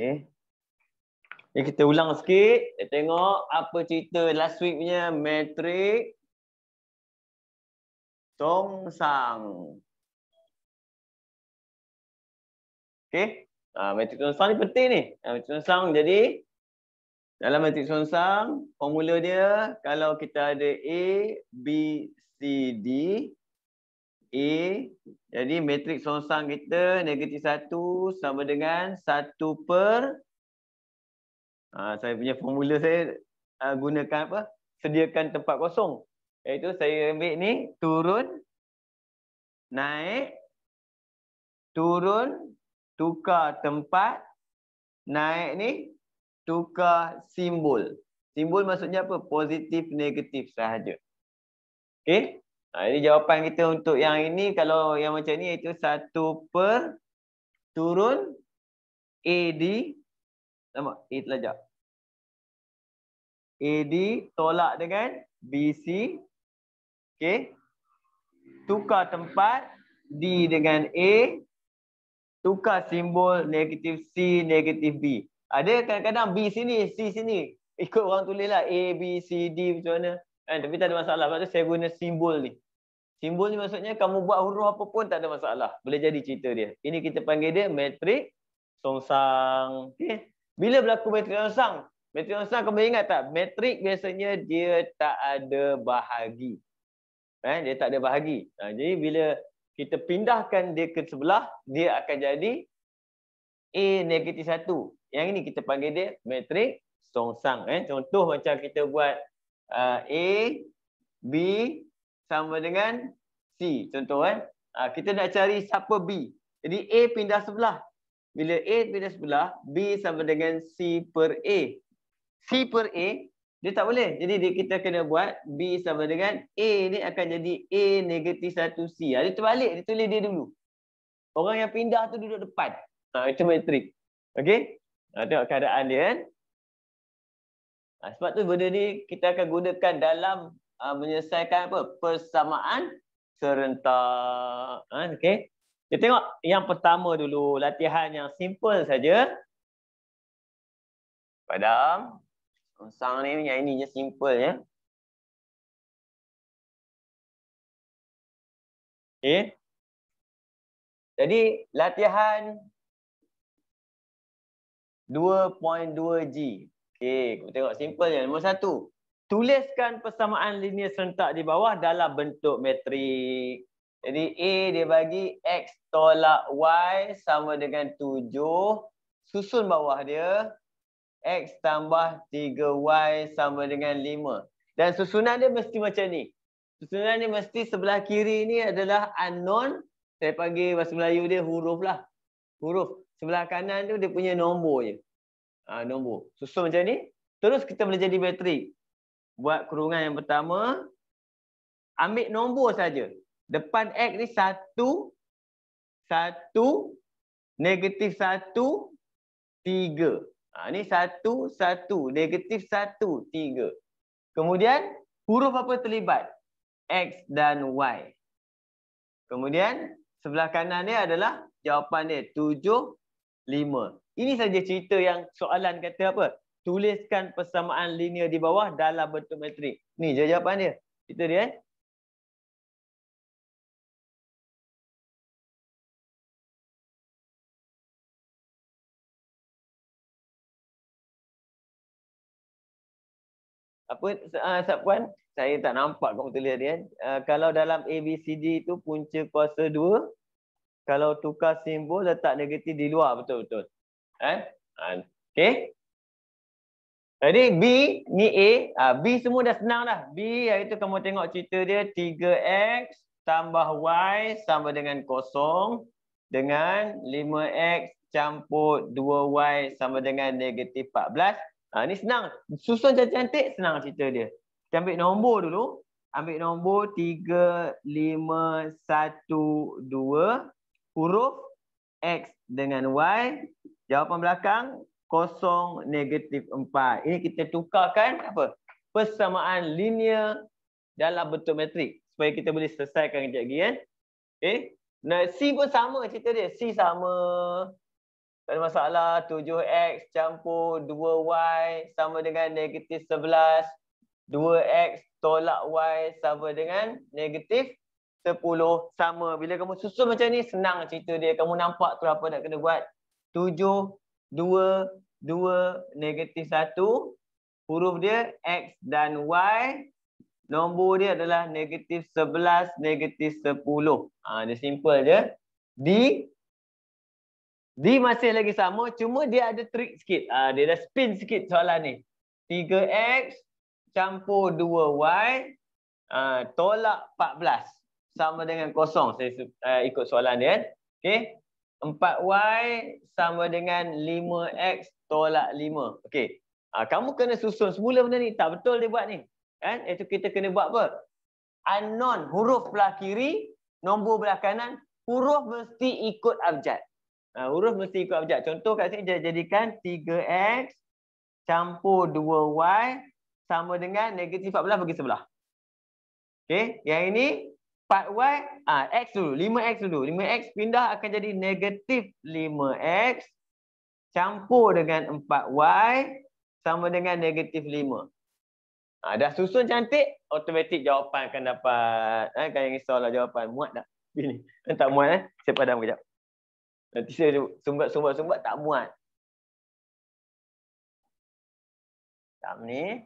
Okay. Ni kita ulang sikit. Kita tengok apa cerita last week punya matrik Tong Sang. Okay. Ha, ah, matrik Tong Sang ni penting ni. Ha, ah, matrik Tong Sang jadi dalam matrik Tong Sang formula dia kalau kita ada A, B, C, D. A. Jadi matriks songsang kita negatif 1 sama dengan 1 per. Ha, saya punya formula saya uh, gunakan apa? Sediakan tempat kosong. Iaitu saya ambil ni turun. Naik. Turun. Tukar tempat. Naik ni. Tukar simbol. Simbol maksudnya apa? Positif negatif sahaja. Okay. Ha, ini jawapan kita untuk yang ini. Kalau yang macam ni iaitu 1 per turun AD. Nampak? A telajak. AD tolak dengan BC. Okay. Tukar tempat. D dengan A. Tukar simbol negatif C, negatif B. Ada kadang-kadang B sini, C sini. Ikut orang tulis lah. A, B, C, D macam mana. Eh, tapi tak ada masalah. Sebab tu saya guna simbol ni. Simbol ni maksudnya kamu buat huruf apa pun tak ada masalah. Boleh jadi cerita dia. Ini kita panggil dia metrik songsang. Okay. Bila berlaku metrik songsang? Metrik songsang kamu ingat tak? Metrik biasanya dia tak ada bahagi. Eh, dia tak ada bahagi. Ha, jadi bila kita pindahkan dia ke sebelah, dia akan jadi A negatif satu. Yang ini kita panggil dia metrik songsang. Eh. Contoh macam kita buat Ah, A, B sama dengan C. Contoh kan. kita nak cari siapa B. Jadi A pindah sebelah. Bila A pindah sebelah, B sama dengan C per A. C per A, dia tak boleh. Jadi kita kena buat B sama dengan A ni akan jadi A negatif 1C. Ha, ah, dia terbalik, dia tulis dia dulu. Orang yang pindah tu duduk depan. Ha, itu metrik. Okay? Ha, tengok keadaan dia kan. Eh? Ha, sebab tu benda ni kita akan gunakan dalam ha, menyelesaikan apa? Persamaan serentak. Ha, okay. Kita tengok yang pertama dulu. Latihan yang simple saja. Padam. Sang ni yang ini je simple ya. Okay. Jadi latihan 2.2G. Okey, kita tengok simple Yang Nombor satu. Tuliskan persamaan linear serentak di bawah dalam bentuk matrik. Jadi A dia bagi X tolak Y sama dengan 7. Susun bawah dia. X tambah 3Y sama dengan 5. Dan susunan dia mesti macam ni. Susunan ni mesti sebelah kiri ni adalah unknown. Saya panggil bahasa Melayu dia huruf lah. Huruf. Sebelah kanan tu dia punya nombor je uh, nombor. Susun macam ni. Terus kita boleh jadi bateri. Buat kurungan yang pertama. Ambil nombor saja. Depan X ni satu. Satu. Negatif satu. Tiga. Ha, ni satu, satu. Negatif satu, tiga. Kemudian huruf apa terlibat? X dan Y. Kemudian sebelah kanan ni adalah jawapan dia. Tujuh, lima. Ini saja cerita yang soalan kata apa? Tuliskan persamaan linear di bawah dalam bentuk matrik. Ni je jawapan dia. Cerita dia eh. Apa uh, ah, Sapuan? Saya tak nampak kau tulis dia. Uh, kalau dalam ABCD itu punca kuasa 2. Kalau tukar simbol letak negatif di luar. Betul-betul. Eh? Ah, okay. Jadi B ni A. Uh, B semua dah senang dah. B iaitu kamu tengok cerita dia. 3X tambah Y sama dengan kosong. Dengan 5X campur 2Y sama dengan negatif 14. Uh, ah, ni senang. Susun cantik-cantik senang cerita dia. Kita ambil nombor dulu. Ambil nombor 3, 5, 1, 2. Huruf X dengan Y. Jawapan belakang, kosong negatif 4. Ini kita tukarkan apa? persamaan linear dalam bentuk matrik. Supaya kita boleh selesaikan kejap lagi. Kan? Eh? Nah, C pun sama cerita dia. C sama. Tak ada masalah. 7X campur 2Y sama dengan negatif 11. 2X tolak Y sama dengan negatif sepuluh sama. Bila kamu susun macam ni, senang cerita dia. Kamu nampak tu apa nak kena buat. Tujuh, dua, dua, negatif satu. Huruf dia X dan Y. Nombor dia adalah negatif sebelas, negatif sepuluh. Ha, dia simple je. D. D masih lagi sama. Cuma dia ada trick sikit. Ha, dia dah spin sikit soalan ni. 3X campur 2Y. Ha, tolak 14 sama dengan kosong. Saya uh, ikut soalan dia. Eh? Okay. 4Y sama dengan 5X tolak 5. Okay. Uh, ah, kamu kena susun semula benda ni. Tak betul dia buat ni. Kan? Itu kita kena buat apa? Anon, Huruf belah kiri. Nombor belah kanan. Huruf mesti ikut abjad. Uh, huruf mesti ikut abjad. Contoh kat sini jadikan 3X campur 2Y sama dengan negatif 14 bagi sebelah. Okay. Yang ini 4Y ah X dulu, 5X dulu. 5X pindah akan jadi negatif 5X campur dengan 4Y sama dengan negatif 5. Uh, ah, dah susun cantik, automatik jawapan akan dapat. Eh, ah, kalian risaulah jawapan. Muat tak? Ini. Kan tak muat eh? Saya padam kejap. Nanti saya sumbat-sumbat-sumbat tak muat. Sekejap ni.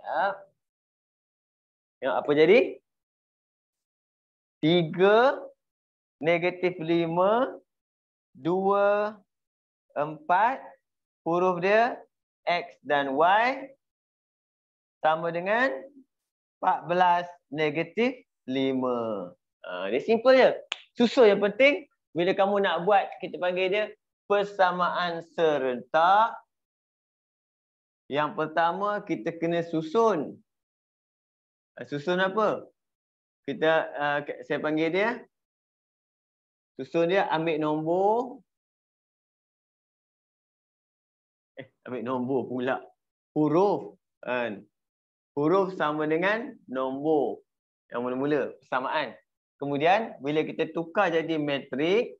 Sekejap. Tengok apa jadi. Tiga negatif lima dua empat huruf dia X dan Y sama dengan 14 negatif lima. Ha, dia simple je. Susul yang penting bila kamu nak buat kita panggil dia persamaan serentak. Yang pertama kita kena susun. Susun apa? kita uh, saya panggil dia susun dia ambil nombor eh ambil nombor pula huruf kan huruf sama dengan nombor yang mula-mula persamaan kemudian bila kita tukar jadi matrik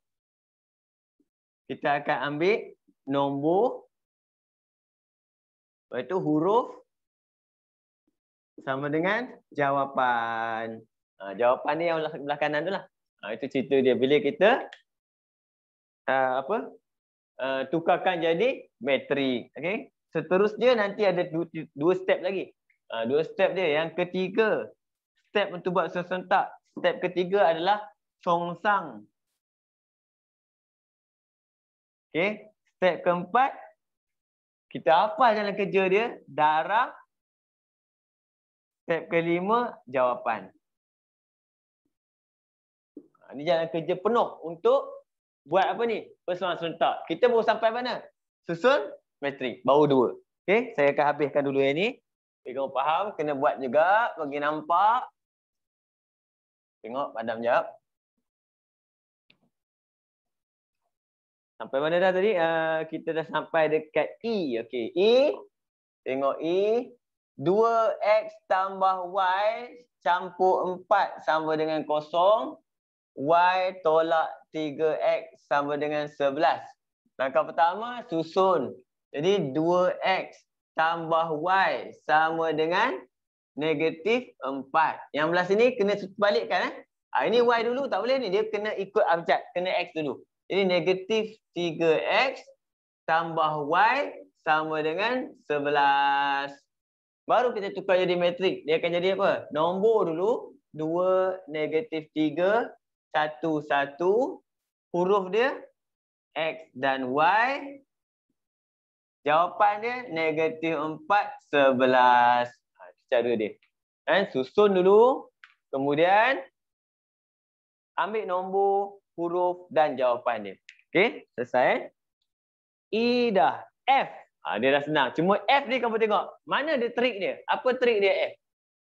kita akan ambil nombor iaitu huruf sama dengan jawapan Ha, jawapan ni yang belah kanan tu lah. Ha, itu cerita dia. Bila kita ha, apa ha, tukarkan jadi metrik. Okay. Seterusnya nanti ada dua, dua step lagi. Ha, dua step dia. Yang ketiga, step untuk buat sesentak. Step ketiga adalah songsang. Okay. Step keempat, kita apa jalan kerja dia? Darah. Step kelima, jawapan. Ini jalan kerja penuh untuk buat apa ni? Persoalan serentak. Kita baru sampai mana? Susun matrik. Baru dua. Okay? Saya akan habiskan dulu yang ni. Kamu faham? Kena buat juga. Bagi nampak. Tengok padam jap. Sampai mana dah tadi? Uh, kita dah sampai dekat E. Okay. E. Tengok E. 2X tambah Y campur 4 sama dengan kosong. Y tolak 3X sama dengan 11. Langkah pertama, susun. Jadi 2X tambah Y sama dengan negatif 4. Yang belah sini kena balikkan. Eh? Ha, ini Y dulu tak boleh ni. Dia kena ikut abjad. Kena X dulu. Jadi negatif 3X tambah Y sama dengan 11. Baru kita tukar jadi matrik. Dia akan jadi apa? Nombor dulu. 2 negatif 3 satu-satu huruf dia X dan Y. Jawapan dia negatif empat sebelas ha, Cara dia. kan susun dulu. Kemudian ambil nombor, huruf dan jawapan dia. Okey, selesai. E dah. F. Ha, dia dah senang. Cuma F ni kamu tengok. Mana dia trik dia? Apa trik dia F?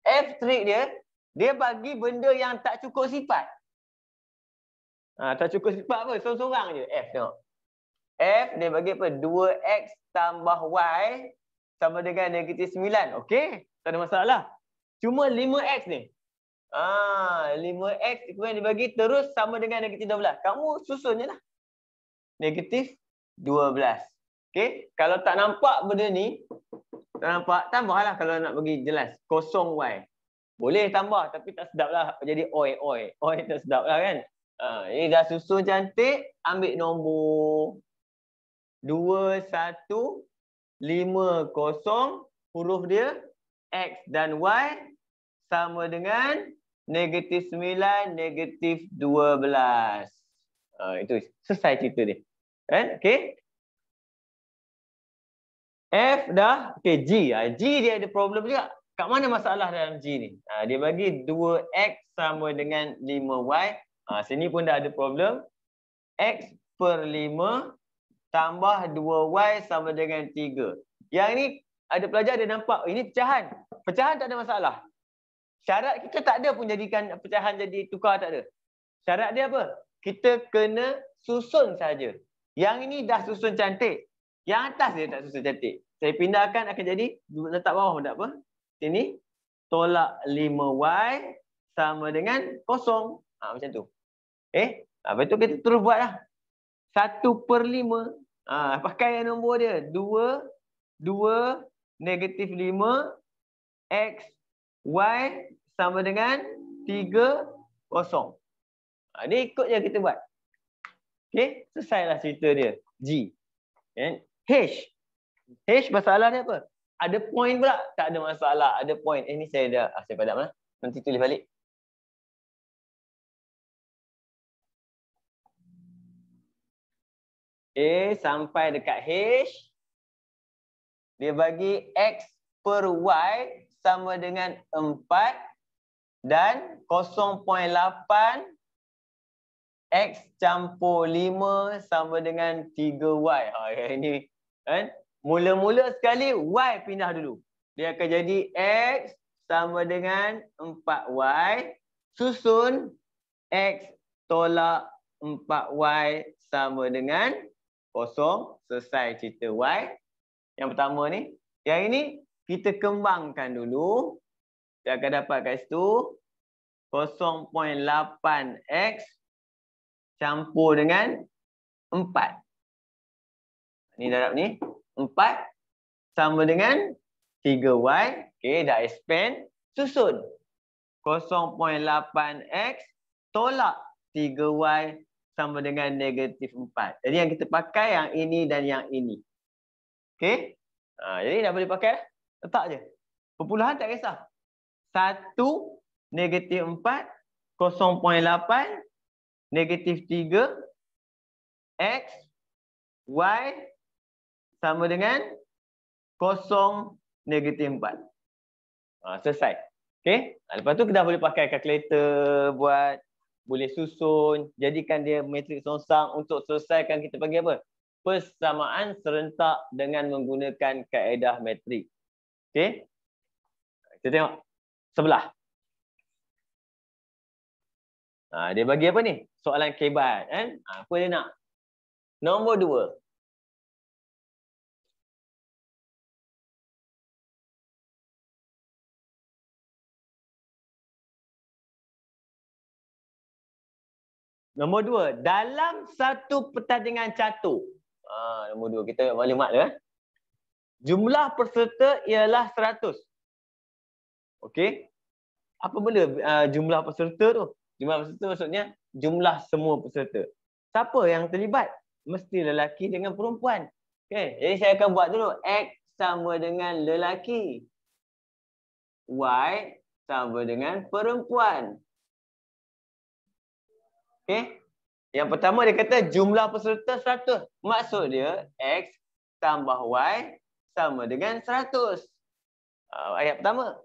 F trik dia, dia bagi benda yang tak cukup sifat. Ha, tak cukup sifat apa? Sorang-sorang je F tengok. F dia bagi apa? 2X tambah Y sama dengan negatif 9. Okey. Tak ada masalah. Cuma 5X ni. Ha, 5X kemudian dibagi terus sama dengan negatif 12. Kamu susun je lah. Negatif 12. Okey. Kalau tak nampak benda ni. Tak nampak. Tambahlah kalau nak bagi jelas. Kosong Y. Boleh tambah tapi tak sedap lah. Jadi oi e, oi. E. Oi e tak sedap lah kan. Ha, ini dah susun cantik. Ambil nombor. 2, 1, 5, 0. Huruf dia. X dan Y. Sama dengan negatif sembilan negatif dua belas. Ha, itu selesai cerita dia. Eh? Kan? Okay. F dah. Okay, G. Uh, G dia ada problem juga. Kat mana masalah dalam G ni? Uh, dia bagi dua x sama dengan lima y Ha, sini pun dah ada problem. X per 5 tambah 2Y sama dengan 3. Yang ni ada pelajar ada nampak. Oh, ini pecahan. Pecahan tak ada masalah. Syarat kita tak ada pun jadikan pecahan jadi tukar tak ada. Syarat dia apa? Kita kena susun saja. Yang ini dah susun cantik. Yang atas dia tak susun cantik. Saya pindahkan akan jadi letak bawah pun tak apa. Sini. Tolak 5Y sama dengan kosong. Ha, macam tu. Eh, apa ah, tu kita terus buat lah. Satu per lima. Ha, pakai yang nombor dia. Dua, dua, negatif lima, x, y, sama dengan tiga, kosong. Ha, ni ikut je kita buat. Okay, selesai lah cerita dia. G. And H. H masalah dia apa? Ada point pula. Tak ada masalah. Ada point. Eh ni saya dah. Ah, saya padam lah. Nanti tulis balik. A sampai dekat H. Dia bagi X per Y sama dengan 4. Dan 0.8 X campur 5 sama dengan 3Y. Oh Ha, ini kan? Mula-mula sekali Y pindah dulu. Dia akan jadi X sama dengan 4Y. Susun X tolak 4Y sama dengan kosong, selesai cerita y Yang pertama ni, yang ini kita kembangkan dulu. Kita akan dapat kat situ 0.8x campur dengan 4. Ni darab ni, 4 sama dengan 3y. Okey, dah expand, susun. 0.8x tolak 3y sama dengan negatif 4. Jadi yang kita pakai yang ini dan yang ini. Okey? Ha, jadi dah boleh pakai Letak je. Perpuluhan tak kisah. 1, negatif 4, 0.8, negatif 3, X, Y, sama dengan 0, negatif 4. Ha, selesai. Okay. Ha, lepas tu kita boleh pakai kalkulator buat boleh susun, jadikan dia matrik sonsang untuk selesaikan kita bagi apa? Persamaan serentak dengan menggunakan kaedah matrik. Okay, Kita tengok sebelah. Ha, dia bagi apa ni? Soalan kebat. Kan? Ha, apa dia nak? Nombor dua. Nombor dua, dalam satu pertandingan catur. Ha, nombor dua, kita maklumat dia. Eh? Jumlah peserta ialah seratus. Okey. Apa benda uh, jumlah peserta tu? Jumlah peserta maksudnya jumlah semua peserta. Siapa yang terlibat? Mesti lelaki dengan perempuan. Okay. jadi saya akan buat dulu. X sama dengan lelaki. Y sama dengan perempuan. Okay, Yang pertama dia kata jumlah peserta 100. Maksud dia X tambah Y sama dengan 100. Uh, ah, ayat pertama.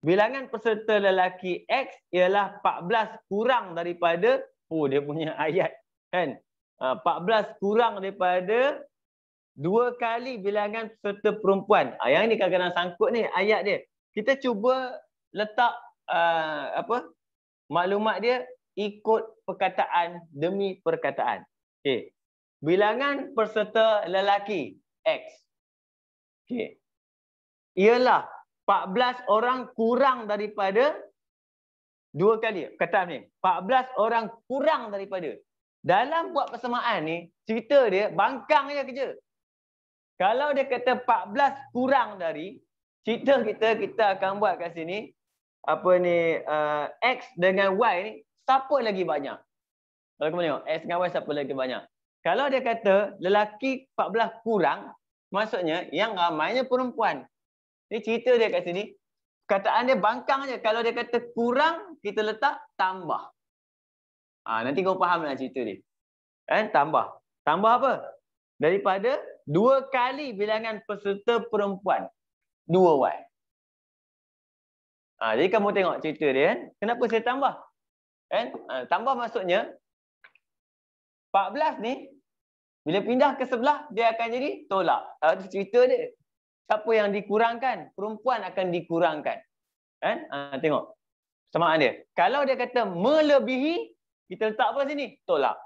Bilangan peserta lelaki X ialah 14 kurang daripada. Oh dia punya ayat kan. Uh, ah, 14 kurang daripada dua kali bilangan peserta perempuan. Uh, yang ni kadang-kadang sangkut ni ayat dia. Kita cuba letak uh, apa maklumat dia ikut perkataan demi perkataan. Okey. Bilangan peserta lelaki X. Okey. Ialah 14 orang kurang daripada dua kali Kata ni. 14 orang kurang daripada. Dalam buat persamaan ni, cerita dia bangkang je kerja. Kalau dia kata 14 kurang dari, cerita kita kita akan buat kat sini apa ni uh, X dengan Y ni siapa lagi banyak? Kalau kamu tengok, X dengan Y siapa lagi banyak? Kalau dia kata lelaki 14 kurang, maksudnya yang ramainya perempuan. Ini cerita dia kat sini. Kataan dia bangkang je. Kalau dia kata kurang, kita letak tambah. Ha, nanti kau faham lah cerita dia. Eh, tambah. Tambah apa? Daripada dua kali bilangan peserta perempuan. Dua Y. Ha, ah, jadi kamu tengok cerita dia. Kenapa saya tambah? Kan? Ha, tambah maksudnya 14 ni bila pindah ke sebelah dia akan jadi tolak. Ah ha, cerita dia. Siapa yang dikurangkan? Perempuan akan dikurangkan. Kan? Ha, tengok. Samaan dia. Kalau dia kata melebihi kita letak apa sini? Tolak.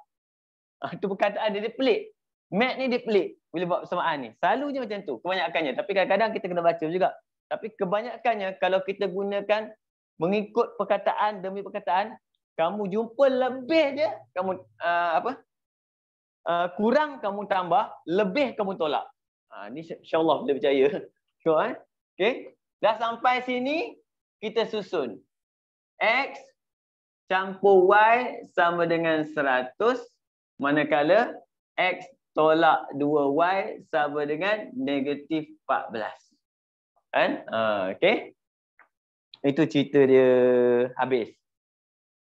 Itu ah, ha, perkataan dia, dia pelik. Mat ni dia pelik bila buat persamaan ni. Selalunya macam tu. Kebanyakannya. Tapi kadang-kadang kita kena baca juga. Tapi kebanyakannya kalau kita gunakan mengikut perkataan demi perkataan, kamu jumpa lebih dia kamu uh, apa uh, kurang kamu tambah lebih kamu tolak ha uh, ni insyaallah boleh percaya so eh okey dah sampai sini kita susun x campur y sama dengan 100 manakala x tolak 2y sama dengan negatif 14. Kan? Uh, okay. Itu cerita dia habis.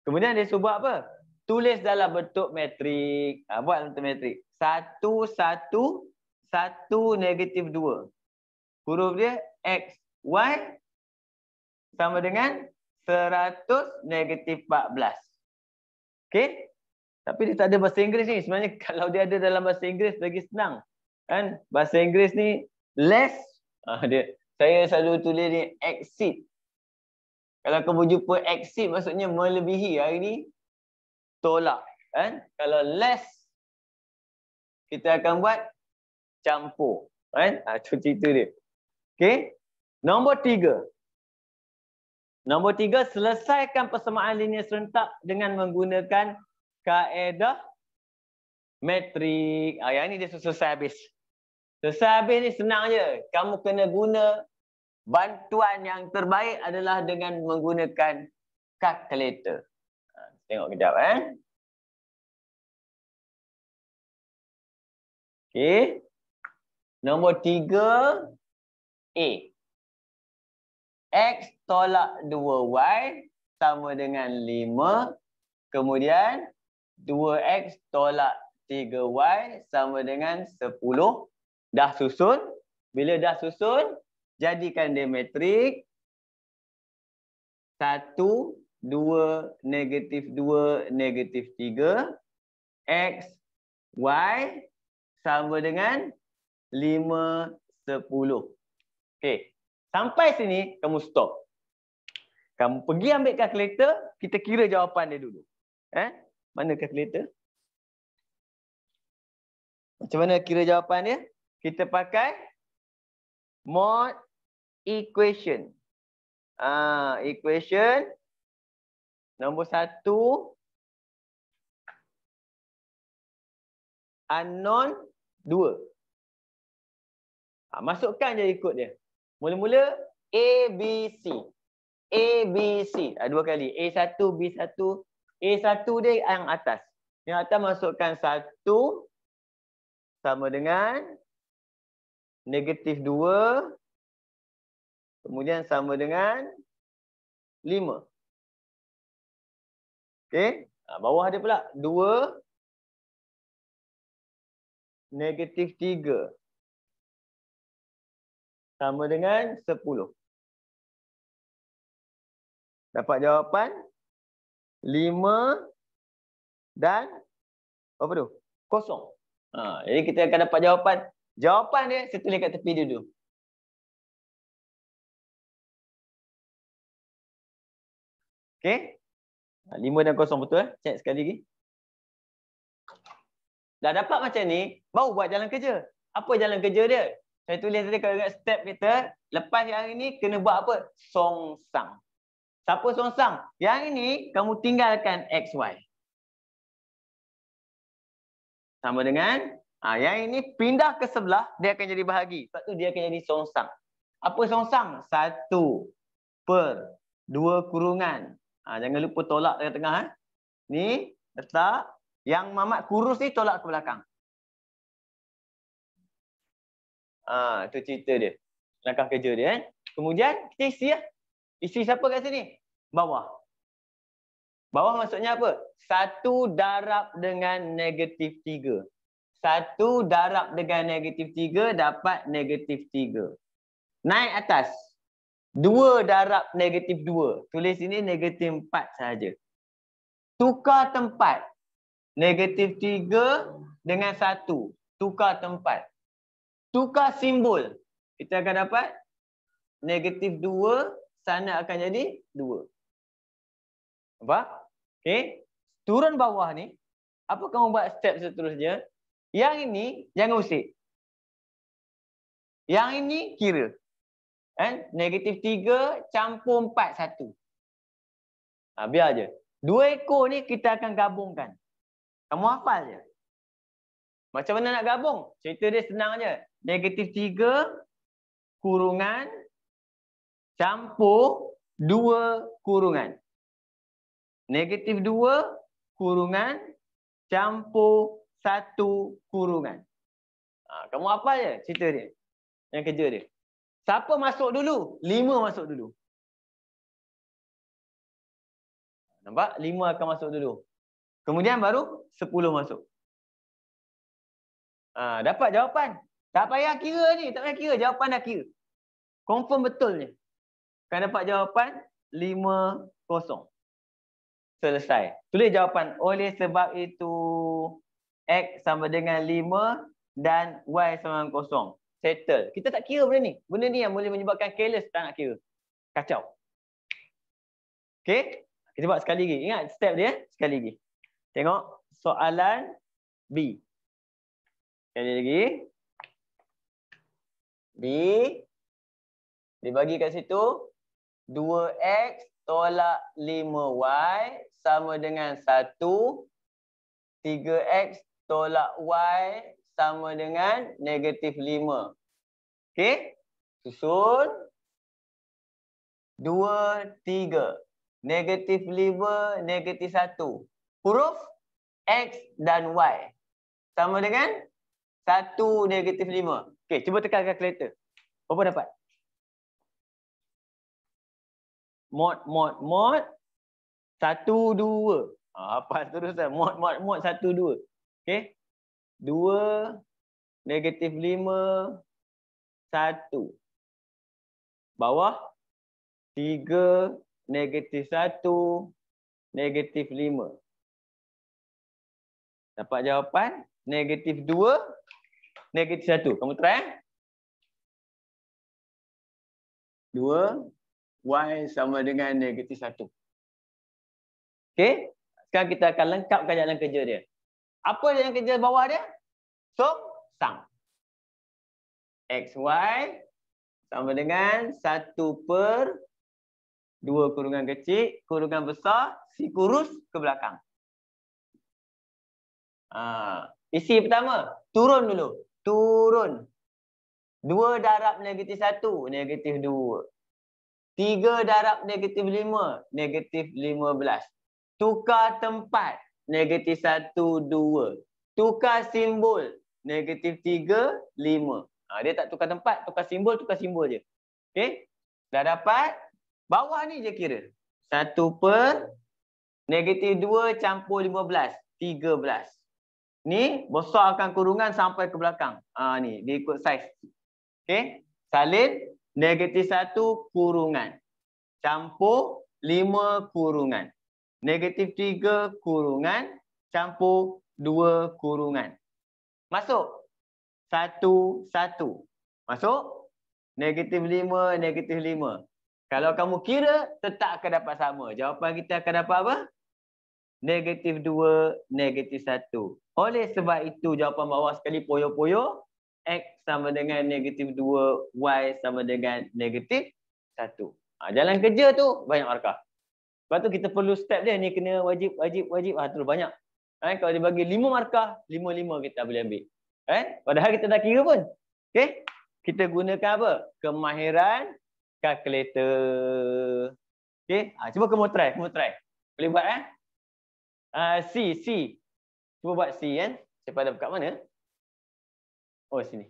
Kemudian dia suruh apa? Tulis dalam bentuk matrik. Ha, buat bentuk matrik. Satu, satu, satu, negatif dua. Huruf dia X, Y sama dengan seratus, negatif empat belas. Okay? Tapi dia tak ada bahasa Inggeris ni. Sebenarnya kalau dia ada dalam bahasa Inggeris, lagi senang. Kan? Bahasa Inggeris ni less. Ha, dia. Saya selalu tulis ni exit. Kalau kamu jumpa exceed maksudnya melebihi hari ni tolak kan. Kalau less kita akan buat campur kan. Ha, itu cerita dia. Okay. Nombor tiga. Nombor tiga selesaikan persamaan linear serentak dengan menggunakan kaedah metrik. Ha, yang ni dia selesai habis. Selesai habis ni senang je. Kamu kena guna bantuan yang terbaik adalah dengan menggunakan kalkulator. Ha, tengok kejap eh. Okey. Nombor tiga. A. X tolak 2Y sama dengan 5. Kemudian 2X tolak 3Y sama dengan 10. Dah susun. Bila dah susun, Jadikan dia matrik. 1, 2, negatif 2, negatif 3. X, Y sama dengan 5, 10. Okay. Sampai sini, kamu stop. Kamu pergi ambil kalkulator, kita kira jawapan dia dulu. Eh? Mana kalkulator? Macam mana kira jawapan dia? Kita pakai mod equation. Ah, equation nombor satu. Unknown dua. Ha, masukkan je ikut dia. Mula-mula A, B, C. A, B, C. Ha, dua kali. A satu, B satu. A satu dia yang atas. Yang atas masukkan satu. Sama dengan. Negatif dua. Kemudian sama dengan 5. Okey. Ha, bawah dia pula. 2. Negatif 3. Sama dengan 10. Dapat jawapan. 5 dan apa tu? Kosong. Ha, jadi kita akan dapat jawapan. Jawapan dia setelah kat tepi dulu. Okey. 5 dan kosong betul eh? Check sekali lagi. Dah dapat macam ni, baru buat jalan kerja. Apa jalan kerja dia? Saya tulis tadi kalau ingat step kita, lepas yang ini kena buat apa? Song sang. Siapa song sang? Yang ini kamu tinggalkan x y. Sama dengan ha, yang ini pindah ke sebelah, dia akan jadi bahagi. Sebab tu dia akan jadi song sang. Apa song sang? Satu per dua kurungan Ha, jangan lupa tolak dari tengah. Eh. Ni, letak. Yang mamat kurus ni tolak ke belakang. Ah, Itu cerita dia. Langkah kerja dia. Eh. Kemudian, kita isi lah. Isi siapa kat sini? Bawah. Bawah maksudnya apa? Satu darab dengan negatif tiga. Satu darab dengan negatif tiga dapat negatif tiga. Naik atas. Dua darab negatif dua. Tulis ini negatif empat saja Tukar tempat. Negatif tiga dengan satu. Tukar tempat. Tukar simbol. Kita akan dapat negatif dua. Sana akan jadi dua. Apa? Okay. Turun bawah ni. Apa kamu buat step seterusnya? Yang ini jangan usik. Yang ini kira. Eh? Negatif 3 campur 4 satu. Ha, biar je. Dua ekor ni kita akan gabungkan. Kamu hafal je. Macam mana nak gabung? Cerita dia senang je. Negatif 3 kurungan campur 2 kurungan. Negatif 2 kurungan campur 1 kurungan. Ha, kamu hafal je cerita dia. Yang kerja dia. Siapa masuk dulu? Lima masuk dulu. Nampak? Lima akan masuk dulu. Kemudian baru sepuluh masuk. Ha, dapat jawapan. Tak payah kira ni. Tak payah kira. Jawapan dah kira. Confirm betulnya. Kan dapat jawapan lima kosong. Selesai. Tulis jawapan. Oleh sebab itu X sama dengan lima dan Y sama dengan kosong settle. Kita tak kira benda ni. Benda ni yang boleh menyebabkan careless, tak nak kira. Kacau. Okay? Kita buat sekali lagi. Ingat step dia. Sekali lagi. Tengok. Soalan B. Sekali lagi. B. Dia bagi kat situ. 2X tolak 5Y sama dengan 1. 3X tolak Y sama dengan negatif 5. Okey. Susun. 2, 3. Negatif 5, negatif 1. Huruf X dan Y. Sama dengan 1, negatif 5. Okey, cuba tekan kalkulator. Berapa dapat? Mod, mod, mod. 1, 2. Apa terus? Mod, mod, mod. 1, 2. Okey. 2, negatif 5, 1. Bawah, 3, negatif 1, negatif 5. Dapat jawapan, negatif 2, negatif 1. Kamu try. Eh? 2, y sama dengan negatif 1. Okay, sekarang kita akan lengkapkan jalan kerja dia. Apa yang kerja bawah dia? So, sum. XY sama dengan 1 per 2 kurungan kecil, kurungan besar, si kurus ke belakang. Ha, isi pertama, turun dulu. Turun. 2 darab negatif 1, negatif 2. 3 darab negatif 5, negatif 15. Tukar tempat negatif 1, 2. Tukar simbol, negatif 3, 5. Ha, dia tak tukar tempat, tukar simbol, tukar simbol je. Okay? Dah dapat, bawah ni je kira. 1 per negatif 2 campur 15, 13. Ni besarkan kurungan sampai ke belakang. Ha, ni, dia ikut saiz. Okay? Salin, negatif 1 kurungan. Campur 5 kurungan negatif 3 kurungan campur 2 kurungan. Masuk. 1, 1. Masuk. Negatif 5, negatif 5. Kalau kamu kira, tetap akan dapat sama. Jawapan kita akan dapat apa? Negatif 2, negatif 1. Oleh sebab itu, jawapan bawah sekali poyo-poyo. X sama dengan negatif 2, Y sama dengan negatif 1. Ha, jalan kerja tu banyak markah. Lepas tu kita perlu step dia ni kena wajib wajib wajib ha, terus banyak. Eh, kalau dia bagi 5 markah, 5-5 kita boleh ambil. Eh, padahal kita dah kira pun. Okey. Kita gunakan apa? Kemahiran kalkulator. Okey. Ha, cuba kamu try, kamu try. Boleh buat eh? Ah uh, C C. Cuba buat C kan. Eh? Siapa dekat mana? Oh sini.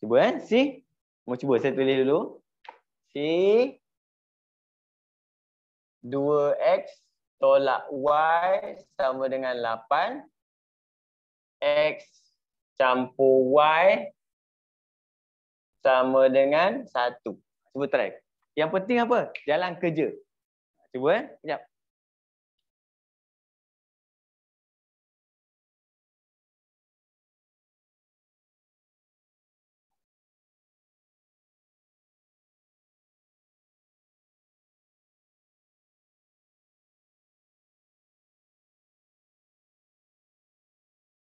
Cuba kan? C. Mau cuba saya tulis dulu. C. 2X tolak Y sama dengan 8. X campur Y sama dengan 1. Cuba try. Yang penting apa? Jalan kerja. Cuba kan? Sekejap.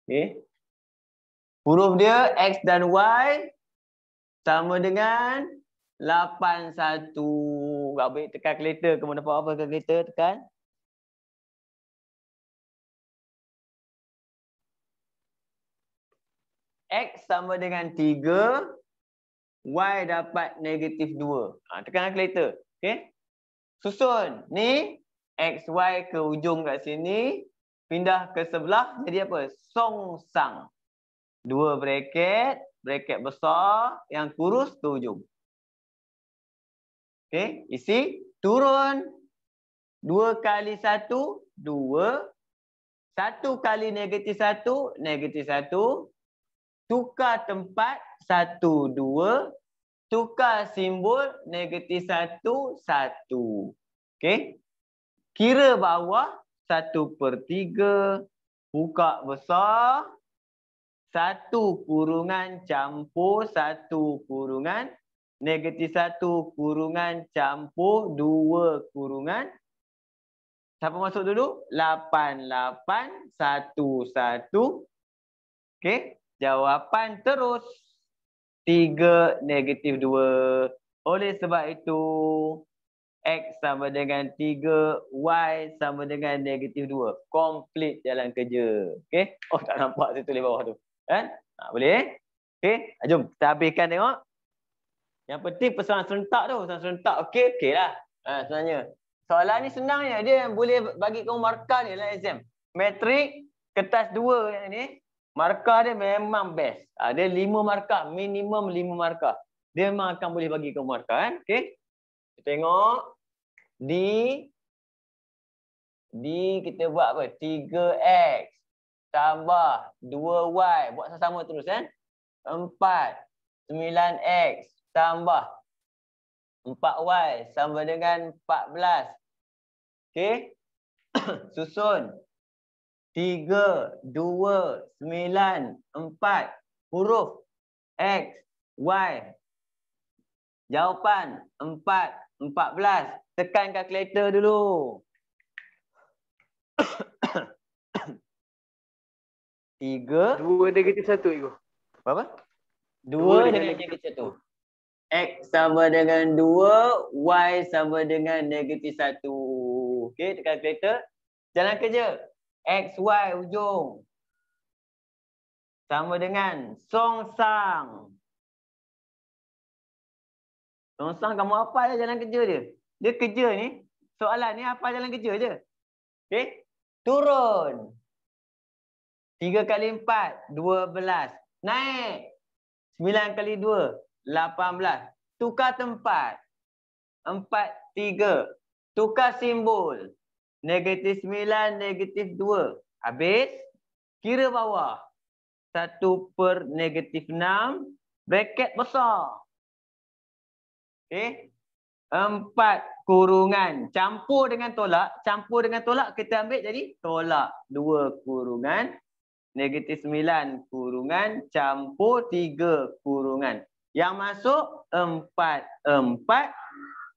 Okay. Huruf dia X dan Y sama dengan 81. Tak baik tekan kereta ke mana apa ke kereta tekan. X sama dengan 3. Y dapat negatif 2. Ha, tekan lah kereta. Okay. Susun. Ni X, Y ke ujung kat sini pindah ke sebelah jadi apa? Song sang. Dua bracket, bracket besar yang kurus ke hujung. Okey, isi turun. Dua kali satu, dua. Satu kali negatif satu, negatif satu. Tukar tempat, satu, dua. Tukar simbol, negatif satu, satu. Okey. Kira bawah, satu per tiga, buka besar, satu kurungan campur, satu kurungan, negatif satu kurungan campur, dua kurungan. Siapa masuk dulu? Lapan, lapan, satu, satu. Okey, jawapan terus. Tiga, negatif dua. Oleh sebab itu, X sama dengan 3, Y sama dengan negatif 2. Complete jalan kerja. Okay? Oh, tak nampak saya tulis bawah tu. Kan? Ha, boleh? Eh? Okay? Ha, jom, kita habiskan tengok. Yang penting persoalan serentak tu. Persoalan serentak, okay? Okay lah. Ha, sebenarnya. Soalan ni senang je. Dia yang boleh bagi kamu markah ni dalam exam. Matrik, kertas 2 ni. Markah dia memang best. Ha, dia 5 markah. Minimum 5 markah. Dia memang akan boleh bagi kamu markah kan? Okay? tengok. D D kita buat apa? 3X tambah 2Y. Buat sama-sama terus kan? Eh? 4. 9X tambah 4Y sama dengan 14. Okay? Susun. 3, 2, 9, 4. Huruf X, Y. Jawapan 4, 14. Tekan calculator dulu. Tiga. Dua negatif satu, Igo. Berapa? Dua negatif satu. X sama dengan dua. Y sama dengan negatif satu. Okey, tekan calculator. Jalan kerja. X, Y, ujung. Sama dengan song sang. Song sang kamu apa ya jalan kerja dia? dia kerja ni, soalan ni apa jalan kerja je. okay Turun. 3 kali 4 12. Naik. 9 kali 2 18. Tukar tempat. 4 3. Tukar simbol. Negatif 9, negatif 2. Habis. Kira bawah. 1 per negatif 6. Bracket besar. Okay. Empat kurungan. Campur dengan tolak. Campur dengan tolak kita ambil jadi tolak. Dua kurungan. Negatif sembilan kurungan. Campur tiga kurungan. Yang masuk empat. Empat.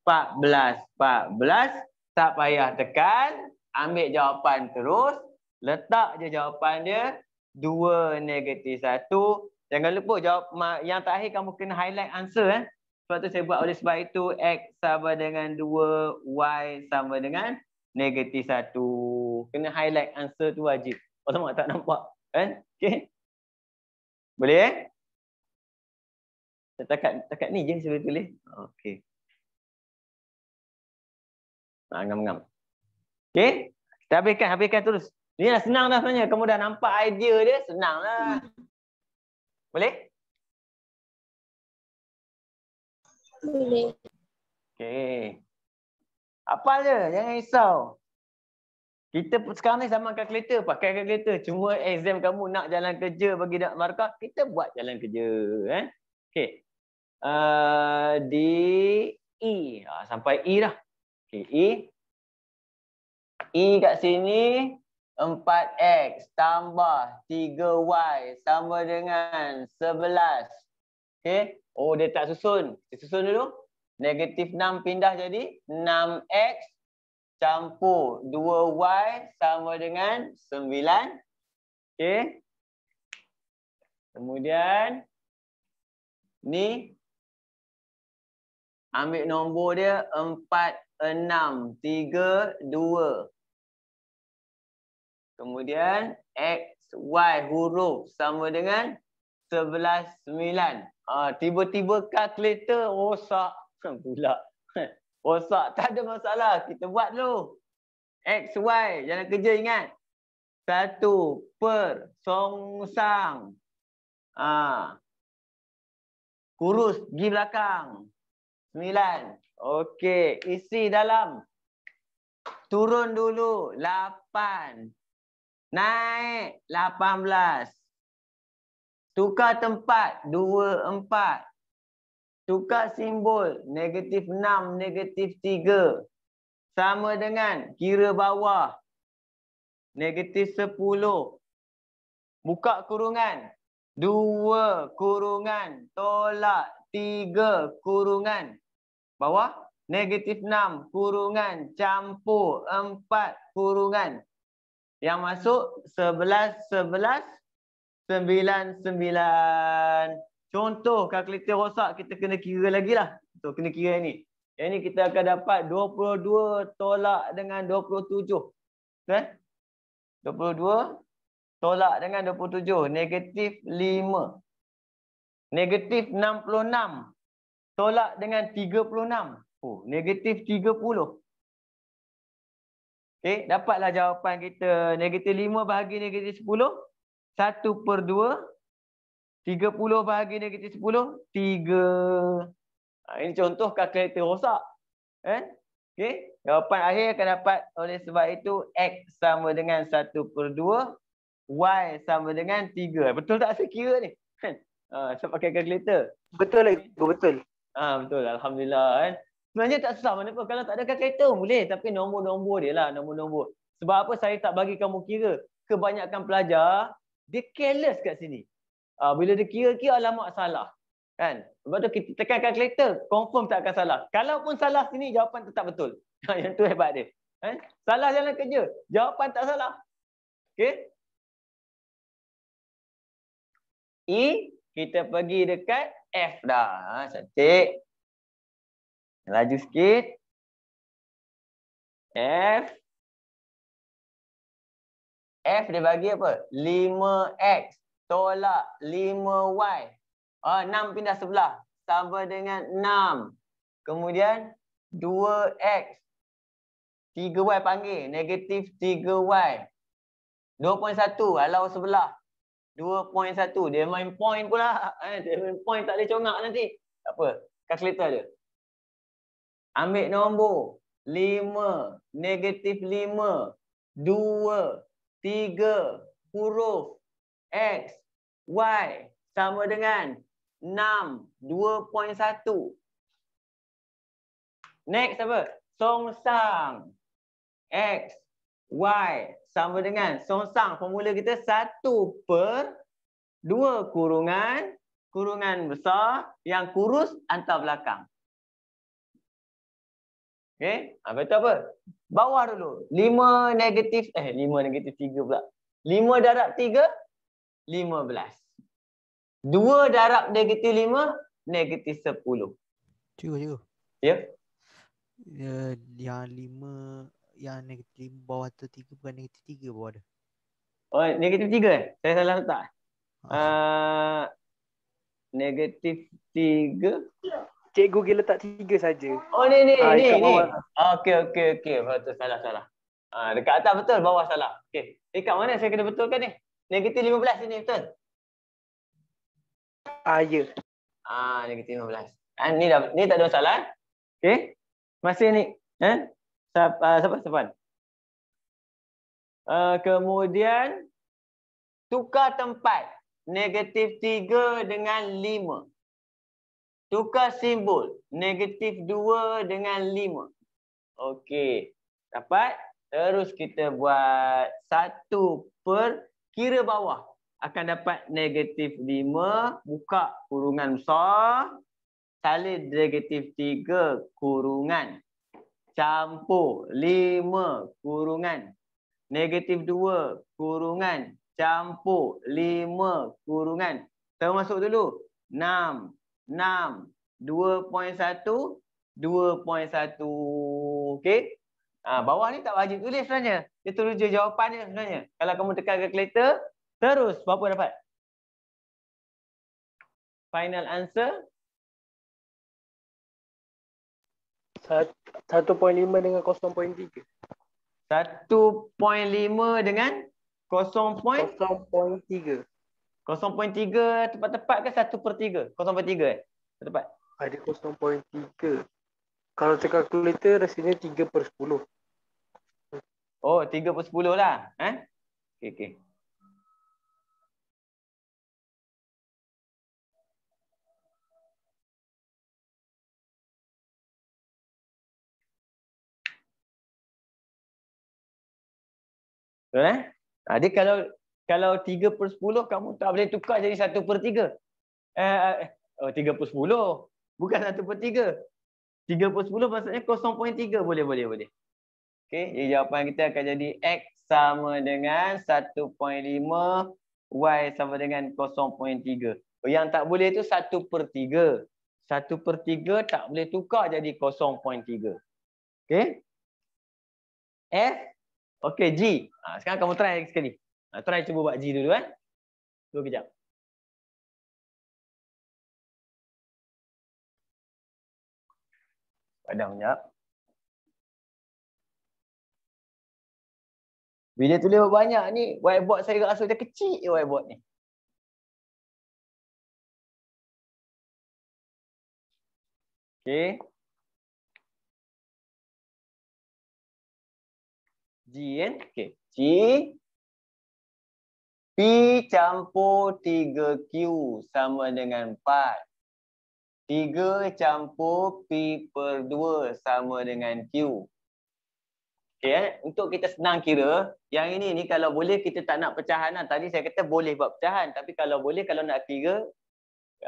Empat belas. Empat belas. Tak payah tekan. Ambil jawapan terus. Letak je jawapan dia. Dua negatif satu. Jangan lupa jawab yang terakhir kamu kena highlight answer. Eh? Sebab tu saya buat oleh sebab itu X sama dengan 2 Y sama dengan negatif 1 Kena highlight answer tu wajib Kalau oh, tak nampak kan? Eh? Okay. Boleh eh? Setakat, setakat ni je saya boleh tulis Okay Nah, ha, ngam-ngam. Okay. Kita habiskan, habiskan terus. Ini dah senang dah sebenarnya. Kamu dah nampak idea dia, senang lah. Boleh? Okey. Apa je, jangan risau. Kita sekarang ni sama kalkulator, pakai kalkulator. Cuma exam kamu nak jalan kerja bagi nak markah, kita buat jalan kerja. Eh? Okey. Uh, D, E. Ah, sampai E dah. Okey, E. E kat sini, 4X tambah 3Y sama dengan 11. Okay. Oh, dia tak susun. Dia susun dulu. Negatif 6 pindah jadi 6X campur 2Y sama dengan 9. Okay. Kemudian ni ambil nombor dia 4, 6, 3, 2. Kemudian X, Y huruf sama dengan 11, 9. Ah, tiba-tiba kalkulator rosak pula. rosak tak ada masalah, kita buat dulu. X, Y, jangan kerja ingat. Satu per songsang. Ah. Kurus, pergi belakang. Sembilan. Okey, isi dalam. Turun dulu, lapan. Naik, lapan belas. Tukar tempat, dua, empat. Tukar simbol, negatif enam, negatif tiga. Sama dengan kira bawah, negatif sepuluh. Buka kurungan, dua kurungan, tolak tiga kurungan. Bawah, negatif enam kurungan, campur empat kurungan. Yang masuk, sebelas, sebelas, sembilan sembilan. Contoh kalkulator rosak kita kena kira lagi lah. So, kena kira ni. Yang ni kita akan dapat 22 tolak dengan 27. Okay? 22 tolak dengan 27. Negatif 5. Negatif 66. Tolak dengan 36. Oh, negatif 30. Okay, dapatlah jawapan kita. Negatif 5 bahagi negatif 10. Satu per dua, tiga puluh bahagi negatif sepuluh, tiga. Ha, ini contoh kalkulator rosak. Eh? Okay. Jawapan akhir akan dapat oleh sebab itu. X sama dengan satu per dua, Y sama dengan tiga. Betul tak saya kira ni? Kan? ha, saya pakai kalkulator. Betul lagi. Betul. Ha, betul. Alhamdulillah. Eh? Sebenarnya tak susah mana pun. Kalau tak ada kalkulator boleh. Tapi nombor-nombor dia lah. Nombor-nombor. Sebab apa saya tak bagi kamu kira. Kebanyakan pelajar dia careless kat sini. Uh, bila dia kira-kira alamat salah. Kan? Lepas tu kita tekan calculator, confirm tak akan salah. pun salah sini, jawapan tetap betul. Yang tu hebat dia. Kan? Salah jalan kerja, jawapan tak salah. Okay? E, kita pergi dekat F dah. Ha, cantik. Laju sikit. F. F dia bagi apa? 5X tolak 5Y. Uh, 6 pindah sebelah. Sama dengan 6. Kemudian 2X. 3Y panggil. Negatif 3Y. 2.1 kalau sebelah. 2.1. Dia main point pula. Eh, dia main point tak boleh congak nanti. Apa? Kalkulator dia. Ambil nombor. 5. Negatif 5. 2 tiga huruf X, Y sama dengan enam dua 6, satu. Next apa? Song Sang X, Y sama dengan Song Sang. Formula kita satu per dua kurungan. Kurungan besar yang kurus antar belakang. Okay. Ha, betul apa? bawah dulu. 5 negatif, eh 5 negatif 3 pula. 5 darab 3, 15. 2 darab negatif 5, negatif 10. Cikgu, cikgu. Ya? Yeah? yang 5, yang negatif 5 bawah tu 3 bukan negatif 3 bawah dia. Oh, negatif 3 eh? Saya salah letak. Ah. Uh, negatif tiga. Cikgu kita letak tiga saja. Oh ni ni ah, ni ni. Okey okey okey betul salah salah. Ah ha, dekat atas betul bawah salah. Okey. Dekat eh, mana saya kena betulkan ni? Negatif 15 sini betul. Ah ya. Ah negatif 15. Ah ni dah ni tak ada masalah. Eh? Okey. Masih ni. Eh? Siapa uh, siapa siapa? Uh, kemudian tukar tempat negatif 3 dengan 5. Tukar simbol. Negatif 2 dengan 5. Okey. Dapat? Terus kita buat 1 per kira bawah. Akan dapat negatif 5. Buka kurungan besar. Salih negatif 3 kurungan. Campur 5 kurungan. Negatif 2 kurungan. Campur 5 kurungan. Termasuk dulu. 6 6 2.1 2.1 okey ha, bawah ni tak wajib tulis sebenarnya dia terus je jawapan dia sebenarnya kalau kamu tekan calculator terus berapa dapat final answer 1.5 dengan 0.3 1.5 dengan 0.3. 0.3. 0.3 tepat-tepat ke 1 per 3? 0.3 eh? Tepat-tepat? Ada 0.3. Kalau cakap kalkulator, rasanya 3 per 10. Oh, 3 per 10 lah. Eh? Okay, okay. Betul eh? Jadi kalau kalau 3 per 10 kamu tak boleh tukar jadi 1 per 3. Eh, eh, eh, oh, 3 per 10. Bukan 1 per 3. 3 per 10 maksudnya 0.3. Boleh, boleh, boleh. Okay. Jadi jawapan kita akan jadi X sama dengan 1.5. Y sama dengan 0.3. Yang tak boleh itu 1 per 3. 1 per 3 tak boleh tukar jadi 0.3. Okay. F. Okay, G. Ha, sekarang kamu try sekali. Ha, nah, try cuba buat G dulu kan. Eh? Dulu kejap. Padang kejap. Bila tulis banyak ni, whiteboard saya rasa macam kecil je whiteboard ni. Okay. G kan? Okay. G. P campur 3Q sama dengan 4. 3 campur P per 2 sama dengan Q. Okay, eh? Untuk kita senang kira, yang ini ni kalau boleh kita tak nak pecahan lah. Tadi saya kata boleh buat pecahan. Tapi kalau boleh, kalau nak kira,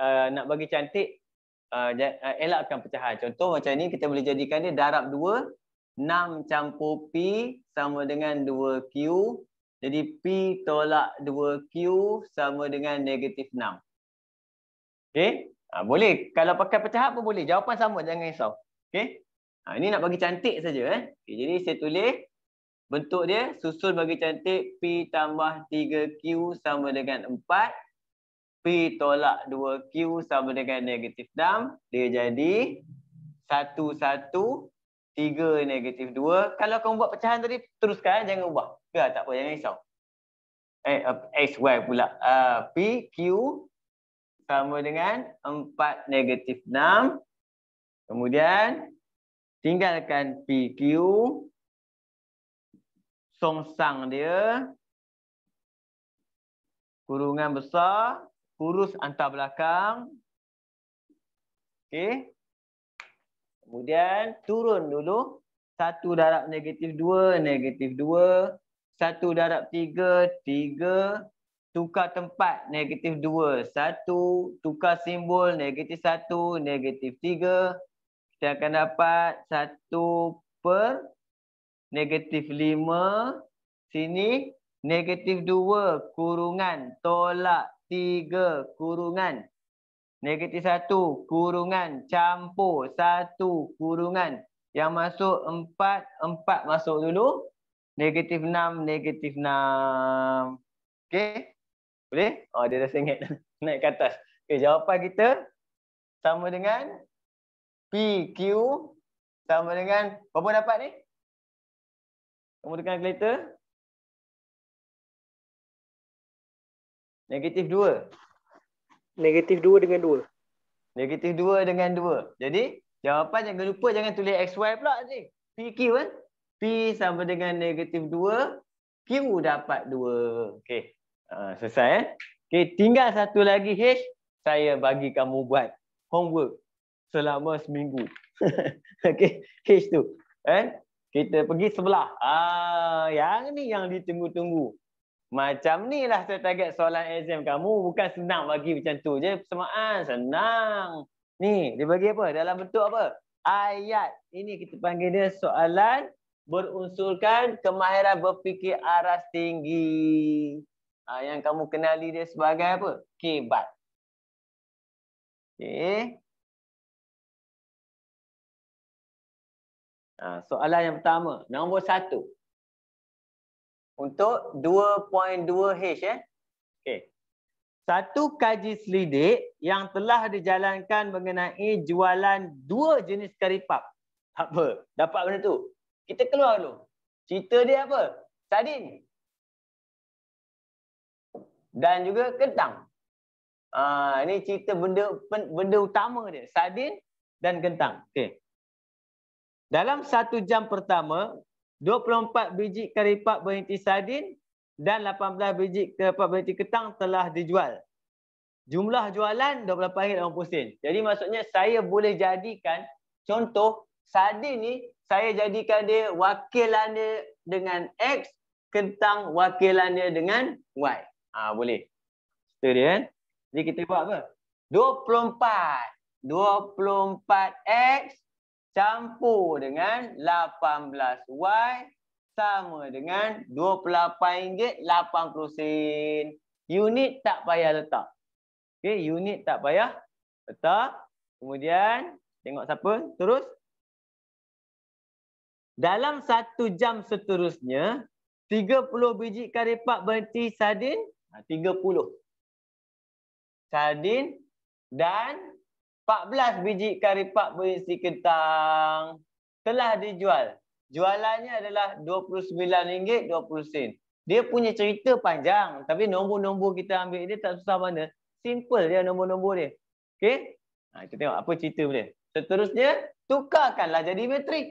uh, nak bagi cantik, uh, uh elakkan pecahan. Contoh macam ni, kita boleh jadikan dia darab 2, 6 campur P sama dengan 2Q jadi P tolak 2Q sama dengan negatif 6. Okay. Ha, boleh. Kalau pakai pecahan pun boleh. Jawapan sama. Jangan risau. Okay. Ha, ini nak bagi cantik saja. Eh? Okay, jadi saya tulis. Bentuk dia. Susul bagi cantik. P tambah 3Q sama dengan 4. P tolak 2Q sama dengan negatif 6. Dia jadi 1, 1, 3 negatif 2. Kalau kamu buat pecahan tadi, teruskan. Jangan ubah. Ya, tak apa. Jangan risau. Eh, X, eh, Y eh, pula. Uh, P, Q sama dengan 4 negatif 6. Kemudian, tinggalkan P, Q. Songsang dia. Kurungan besar. Kurus antar belakang. Okay. Kemudian turun dulu. Satu darab negatif dua, negatif dua. Satu darab tiga, tiga. Tukar tempat negatif dua, satu. Tukar simbol negatif satu, negatif tiga. Kita akan dapat satu per negatif lima. Sini negatif dua kurungan tolak tiga kurungan negatif satu kurungan campur satu kurungan yang masuk empat empat masuk dulu negatif enam negatif enam okay boleh oh dia dah sengit naik ke atas okay jawapan kita sama dengan p q sama dengan apa dapat ni sama dengan kalkulator negatif dua Negatif 2 dengan 2. Negatif 2 dengan 2. Jadi, jawapan jangan lupa jangan tulis XY pula. Si. PQ kan? Eh? P sama dengan negatif 2. Q dapat 2. Okay. Uh, ah, selesai. Eh? Okay, tinggal satu lagi H. Saya bagi kamu buat homework selama seminggu. okay. H tu. Eh? Kita pergi sebelah. Ah, uh, Yang ni yang ditunggu-tunggu. Macam ni lah saya target soalan exam kamu. Bukan senang bagi macam tu je. Semaan, senang. Ni, dia bagi apa? Dalam bentuk apa? Ayat. Ini kita panggil dia soalan berunsurkan kemahiran berfikir aras tinggi. Ha, yang kamu kenali dia sebagai apa? Kebat. Okay. Ha, ah, soalan yang pertama. Nombor satu untuk 2.2H eh. Okey. Satu kaji selidik yang telah dijalankan mengenai jualan dua jenis karipap. apa, dapat benda tu. Kita keluar dulu. Cerita dia apa? Sardin. Dan juga kentang. Ah uh, ini cerita benda benda utama dia, sardin dan kentang. Okey. Dalam satu jam pertama, 24 biji keripap berhenti sardin dan 18 biji keripap berhenti ketang telah dijual. Jumlah jualan RM28.80. Jadi maksudnya saya boleh jadikan contoh sardin ni saya jadikan dia wakilan dia dengan X, kentang wakilan dia dengan Y. Ah ha, boleh. Itu dia kan. Jadi kita buat apa? 24. 24X campur dengan 18Y sama dengan RM28.80. Unit tak payah letak. Okay, unit tak payah letak. Kemudian tengok siapa terus. Dalam satu jam seterusnya, 30 biji karipap berhenti sardin. 30. Ha, sardin dan 14 biji kari pap berisi kentang telah dijual. Jualannya adalah RM29.20. Dia punya cerita panjang tapi nombor-nombor kita ambil dia tak susah mana. Simple dia nombor-nombor dia. Okay? Ha, kita tengok apa cerita dia. Seterusnya, tukarkanlah jadi metrik.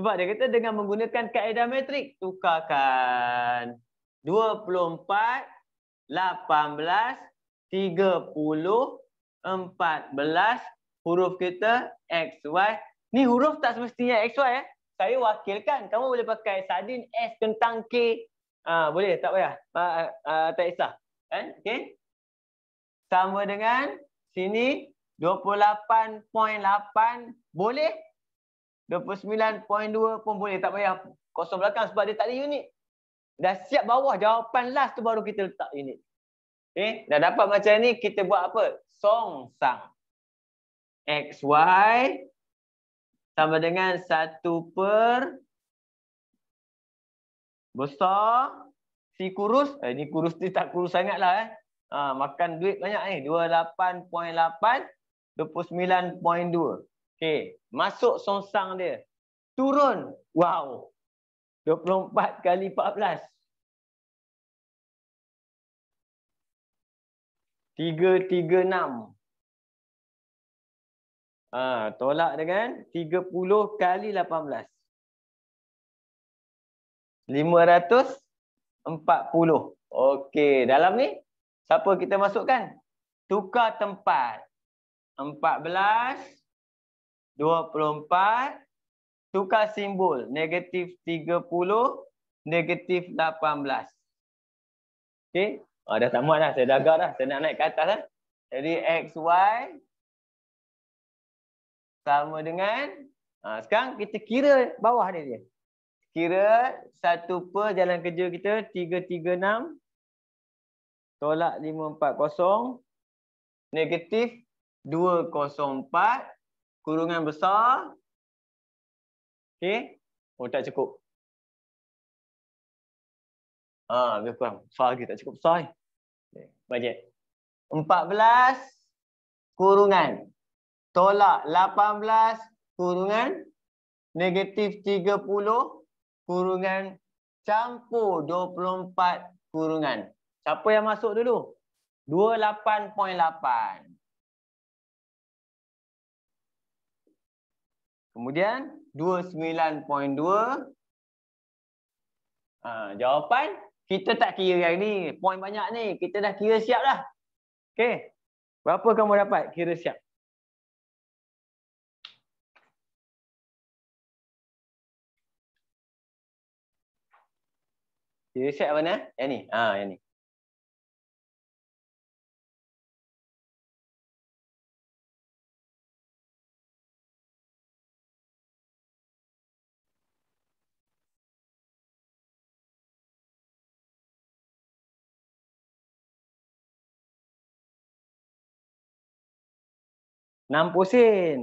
Sebab dia kata dengan menggunakan kaedah metrik, tukarkan 24, 18, 30, 14 huruf kita X, Y. Ni huruf tak semestinya X, Y. Eh? Saya wakilkan. Kamu boleh pakai sardin S Kentang K. Ha, boleh? Tak payah? Ha, ha, tak isah, Eh? Okay. Sama dengan sini 28.8 boleh? 29.2 pun boleh. Tak payah kosong belakang sebab dia tak ada unit. Dah siap bawah jawapan last tu baru kita letak unit. Okay. Eh, dah dapat macam ni, kita buat apa? Song sang. X Y sama dengan 1 per besar si kurus. Eh, ni kurus ni tak kurus sangat lah. Eh. Ha, makan duit banyak ni. Eh. 28.8, 29.2. Okay. Masuk Song Sang dia. Turun. Wow. 24 kali 14. tiga tiga enam. Ah, tolak dengan tiga puluh kali lapan belas. Lima ratus empat puluh. Okey, dalam ni siapa kita masukkan? Tukar tempat. Empat belas, dua puluh empat. Tukar simbol. Negatif tiga puluh, negatif lapan belas. Okey, Ah, dah tak muat dah. Saya dah dah. Saya nak naik ke atas dah. Eh. Jadi y, sama dengan ah, sekarang kita kira bawah ni dia. Kira satu per jalan kerja kita 336 tolak 540 negatif 204 kurungan besar okey oh tak cukup Ha, lebih kurang. Soal kita tak cukup besar. Bajet. 14 kurungan. Tolak 18 kurungan. Negatif 30 kurungan. Campur 24 kurungan. Siapa yang masuk dulu? 28.8. Kemudian 29.2 ah ha, jawapan kita tak kira yang ni, poin banyak ni. Kita dah kira siap dah. Okay. Berapa kamu dapat kira siap? Kira siap mana? Yang ni. Ha, yang ni. 60 sen.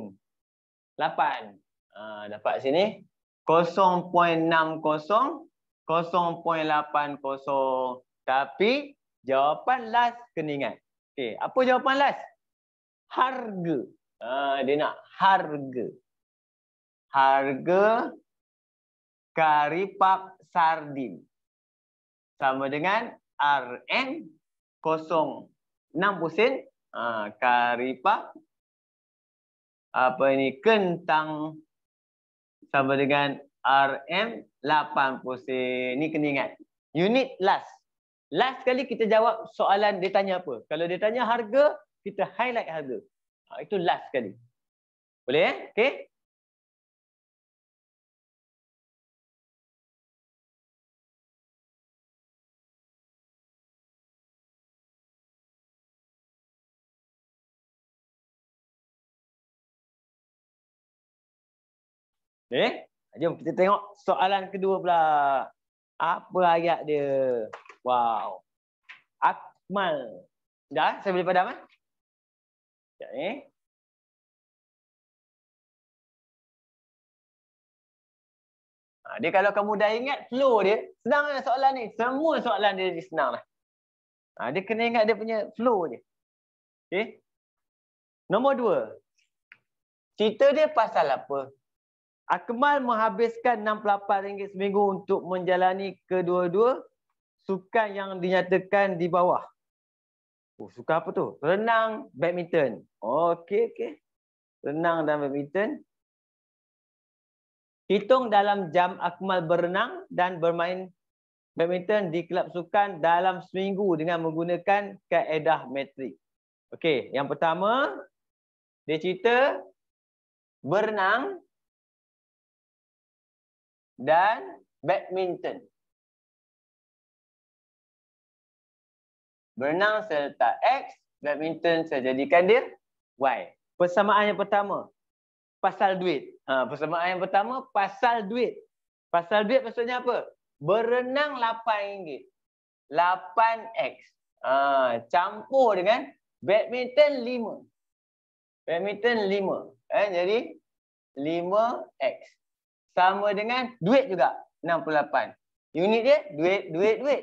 8. Ha, dapat sini. 0.60. 0.80. Tapi jawapan last kena ingat. Okay, apa jawapan last? Harga. Ha, dia nak harga. Harga karipap sardin. Sama dengan RM 0.60 sen. Ha, karipap apa ini kentang sama dengan RM80. ini kena ingat. Unit last. Last kali kita jawab soalan dia tanya apa. Kalau dia tanya harga, kita highlight harga. Ha, itu last kali Boleh eh? Okay. Eh? Jom kita tengok soalan kedua pula. Apa ayat dia? Wow. Akmal. Dah? Saya boleh padam kan? Sekejap eh. Ha, dia kalau kamu dah ingat flow dia, senang lah soalan ni. Semua soalan dia jadi senang lah. Ha, dia kena ingat dia punya flow dia. Okay. Nombor dua. Cerita dia pasal apa? Akmal menghabiskan RM68 seminggu untuk menjalani kedua-dua sukan yang dinyatakan di bawah. Oh, suka apa tu? Renang, badminton. Okey, okey. Renang dan badminton. Hitung dalam jam Akmal berenang dan bermain badminton di kelab sukan dalam seminggu dengan menggunakan kaedah metrik. Okey, yang pertama, dia cerita berenang dan badminton. Berenang saya letak X, badminton saya jadikan dia Y. Persamaan yang pertama, pasal duit. Ha, persamaan yang pertama, pasal duit. Pasal duit maksudnya apa? Berenang RM8. 8X. Ha, campur dengan badminton 5. Badminton 5. Eh, jadi 5X sama dengan duit juga 68. Unit dia duit duit duit.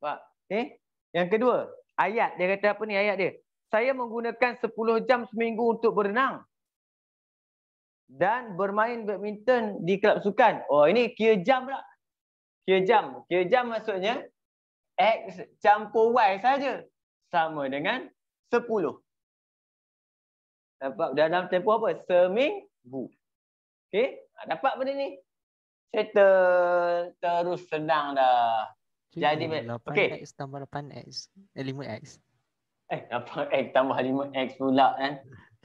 Pak, eh? Yang kedua, ayat dia kata apa ni ayat dia? Saya menggunakan 10 jam seminggu untuk berenang dan bermain badminton di kelab sukan. Oh, ini kira jam pula. Kira jam. Kira jam maksudnya x campur y saja sama dengan 10. Dapat dalam tempoh apa? Seminggu. Okey, dapat benda ni. Settle terus senang dah. Jadi 8x okay. tambah 8x eh, 5x. Eh, 8x tambah 5x pula kan. Eh.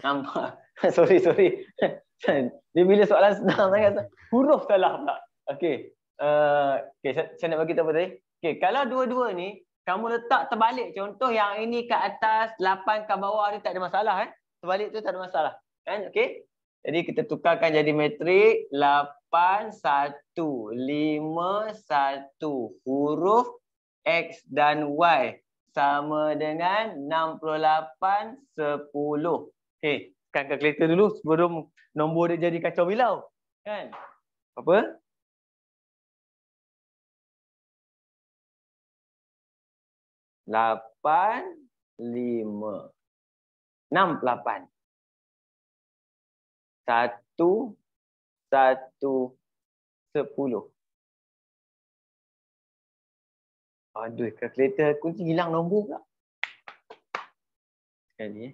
Nampak. sorry, sorry. Dia bila soalan senang sangat huruf salah pula. Okey. Uh, eh, okay, saya, nak bagi tahu tadi. Okey, kalau dua-dua ni kamu letak terbalik contoh yang ini ke atas, 8 ke bawah ni tak ada masalah eh. Terbalik tu tak ada masalah. Kan? Okey. Jadi kita tukarkan jadi metrik 8151 huruf x dan y sama dengan 6810. Okey, kan kalkulator dulu sebelum nombor dia jadi kacau bilau. Kan? Apa? Lapan, lima, enam, lapan satu, satu, sepuluh. Aduh, kereta aku ni hilang nombor pula. Sekali eh.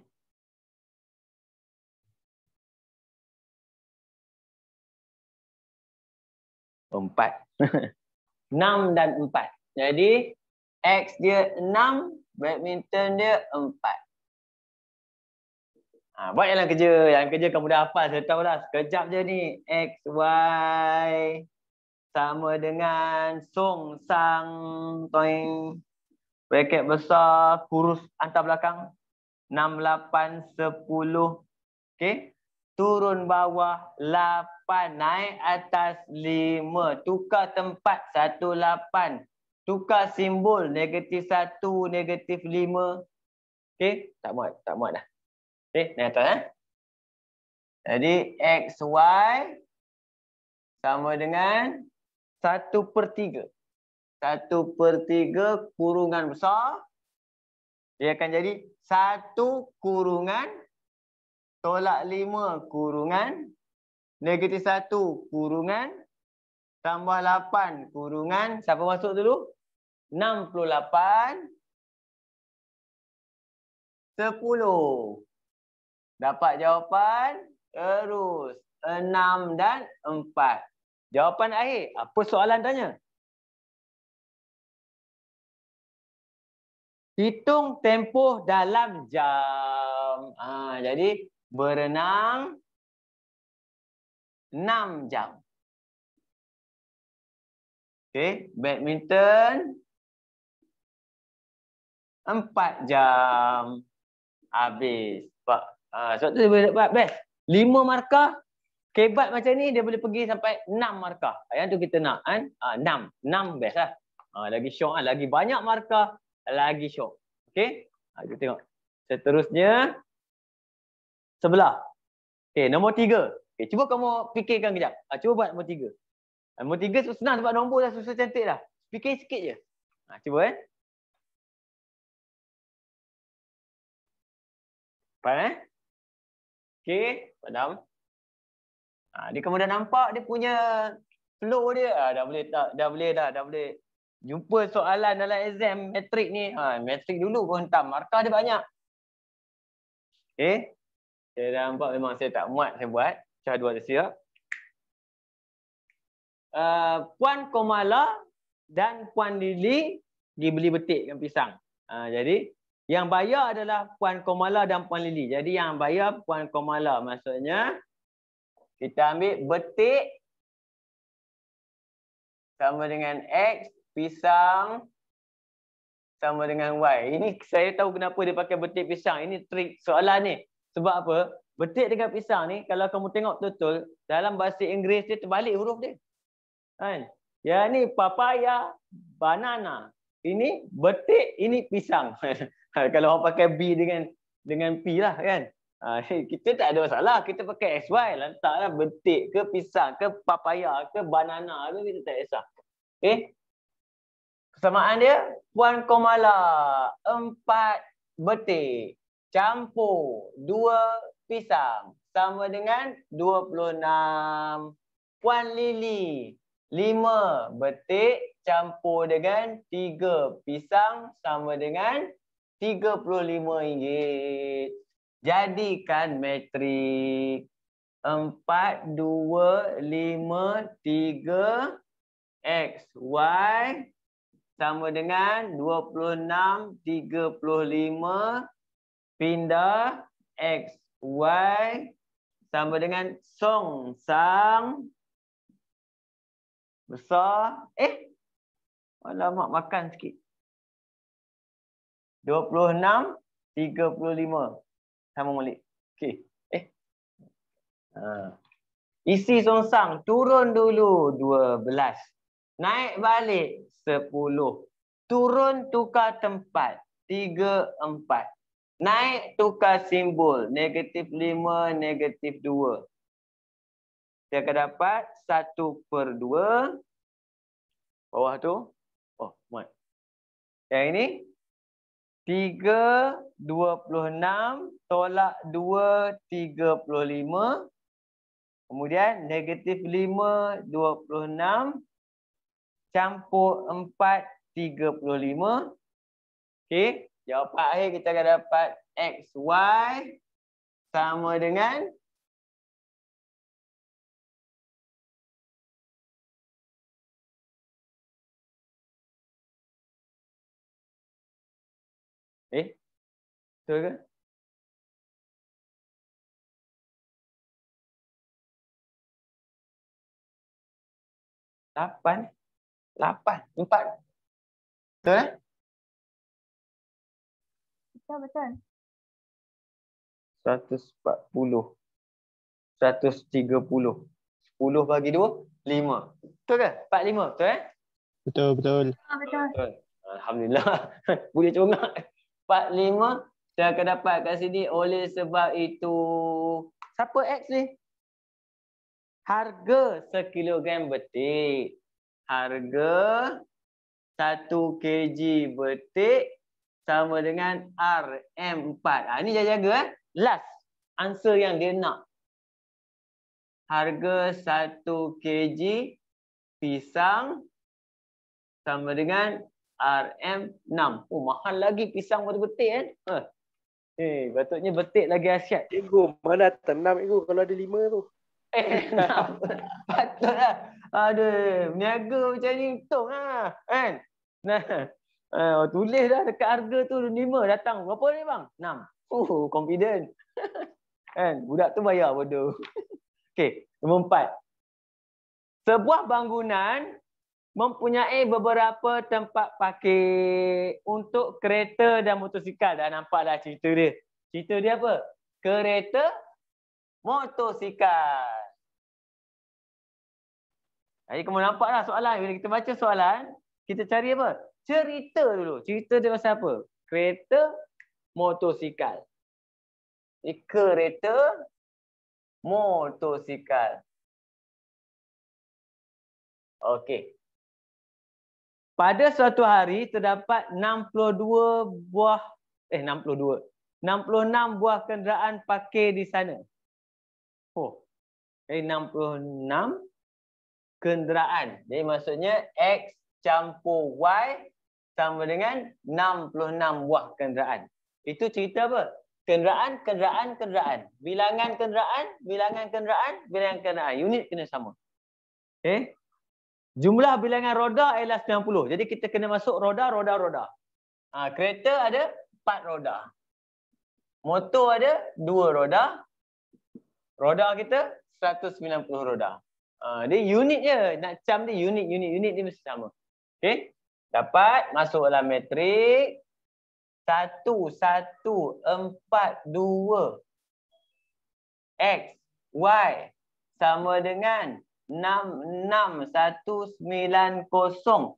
Empat. enam dan empat. Jadi, X dia enam, badminton dia empat. Ha, buat yang kerja. Yang kerja kamu dah hafal. Saya tahu lah. Sekejap je ni. X, Y. Sama dengan song, sang, toing. Paket besar, kurus antar belakang. 6, 8, 10. Okay. Turun bawah, 8. Naik atas, 5. Tukar tempat, 1, 8. Tukar simbol, negatif 1, negatif 5. Okay. Tak muat, tak muat dah. Okay, ni atas eh. Jadi XY sama dengan 1 per 3. 1 per 3 kurungan besar. Dia akan jadi 1 kurungan tolak 5 kurungan. Negatif 1 kurungan. Tambah 8 kurungan. Siapa masuk dulu? 68. 10. Dapat jawapan terus Enam dan empat. Jawapan akhir. Apa soalan tanya? Hitung tempoh dalam jam. Ha, jadi berenang enam jam. Okay. Badminton empat jam. Habis. Ha, sebab tu dia boleh dapat best. lima markah kebat macam ni dia boleh pergi sampai enam markah. Yang tu kita nak kan? Ha, enam 6 best lah. Ha, lagi syok kan? Lagi banyak markah, lagi syok. Okay? Ha, kita tengok. Seterusnya. Sebelah. Okay, nombor tiga. Okay, cuba kamu fikirkan kejap. Ha, cuba buat nombor 3. Nombor 3 senang sebab nombor dah susah cantik dah. Fikir sikit je. Ha, cuba eh. Faham eh? Okey, padam. Ha, ah, dia kemudian nampak dia punya flow dia. Ha, dah boleh dah, dah boleh dah, dah boleh jumpa soalan dalam exam matrik ni. Ha, ah, matrik dulu pun hentam. Markah dia banyak. Okey. Saya dah nampak memang saya tak muat saya buat. Cah dua tersia. Uh, Puan Komala dan Puan Lili dibeli betik dengan pisang. Uh, jadi yang bayar adalah Puan Komala dan Puan Lili. Jadi yang bayar Puan Komala maksudnya kita ambil betik sama dengan X, pisang sama dengan Y. Ini saya tahu kenapa dia pakai betik pisang. Ini trik soalan ni. Sebab apa? Betik dengan pisang ni kalau kamu tengok betul dalam bahasa Inggeris dia terbalik huruf dia. Kan? Ya ni papaya, banana. Ini betik, ini pisang. Ha, kalau orang pakai B dengan dengan P lah kan. Ha, kita tak ada masalah. Kita pakai SY. Lantaklah betik ke pisang ke papaya ke banana ke kita tak kisah. Eh? Kesamaan dia. Puan Komala. Empat betik. Campur dua pisang. Sama dengan dua puluh enam. Puan Lili. Lima betik campur dengan tiga pisang sama dengan RM35. Jadikan matrik. 4, 2, 5, 3, X, Y. Sama dengan 26, 35, pindah, X, Y. Sama dengan song, sang. Besar. Eh, alamak makan sikit. 26, 35. Sama balik. Okey. Eh. Ha. Isi songsang turun dulu 12. Naik balik 10. Turun tukar tempat 3, 4. Naik tukar simbol negatif 5, negatif 2. Dia akan dapat 1 per 2. Bawah tu. Oh, muat. Yang ini Tiga dua puluh enam tolak dua tiga puluh lima Kemudian negatif lima dua puluh enam Campur empat tiga puluh lima, Okey, jawapan akhir kita akan dapat XY sama dengan Betul kan? Lapan. Lapan. Empat. Betul kan? Betul, betul. Seratus empat puluh. Seratus tiga puluh. Sepuluh bagi dua. Lima. Betul kan? Empat lima. Betul kan? Betul, betul. Ah, betul, betul. Alhamdulillah. Boleh congak. Empat lima saya akan dapat kat sini oleh sebab itu siapa X ni? Harga sekilogram betik. Harga satu kg betik sama dengan RM4. Ha, ini jaga-jaga. Eh? Last answer yang dia nak. Harga satu kg pisang sama dengan RM6. Oh mahal lagi pisang betik-betik kan? Eh? Eh, hey, betik lagi asyik. Cikgu, mana tenam cikgu kalau ada lima tu? Eh, patutlah. Aduh, meniaga macam ni untung lah. Kan? Nah. Uh, tulis dah dekat harga tu lima datang. Berapa ni bang? Enam. Oh, uh, confident. Kan? Budak tu bayar bodoh. Okay, nombor empat. Sebuah bangunan mempunyai beberapa tempat parkir untuk kereta dan motosikal. Dah nampak dah cerita dia. Cerita dia apa? Kereta motosikal. Jadi kamu nampaklah soalan. Bila kita baca soalan, kita cari apa? Cerita dulu. Cerita dia pasal apa? Kereta motosikal. Jadi kereta motosikal. Okey pada suatu hari terdapat 62 buah eh 62 66 buah kenderaan parkir di sana. Oh. jadi 66 kenderaan. Jadi maksudnya x campur y sama dengan 66 buah kenderaan. Itu cerita apa? Kenderaan, kenderaan, kenderaan. Bilangan kenderaan, bilangan kenderaan, bilangan kenderaan. Unit kena sama. Okay. Eh? Jumlah bilangan roda ialah 90. Jadi kita kena masuk roda, roda, roda. Ha, kereta ada 4 roda. Motor ada 2 roda. Roda kita 190 roda. Ha, dia unitnya. Nak cam dia unit, unit, unit dia mesti sama. Okay. Dapat masuk dalam metrik. 1, 1, 4, 2. X, Y sama dengan 6190.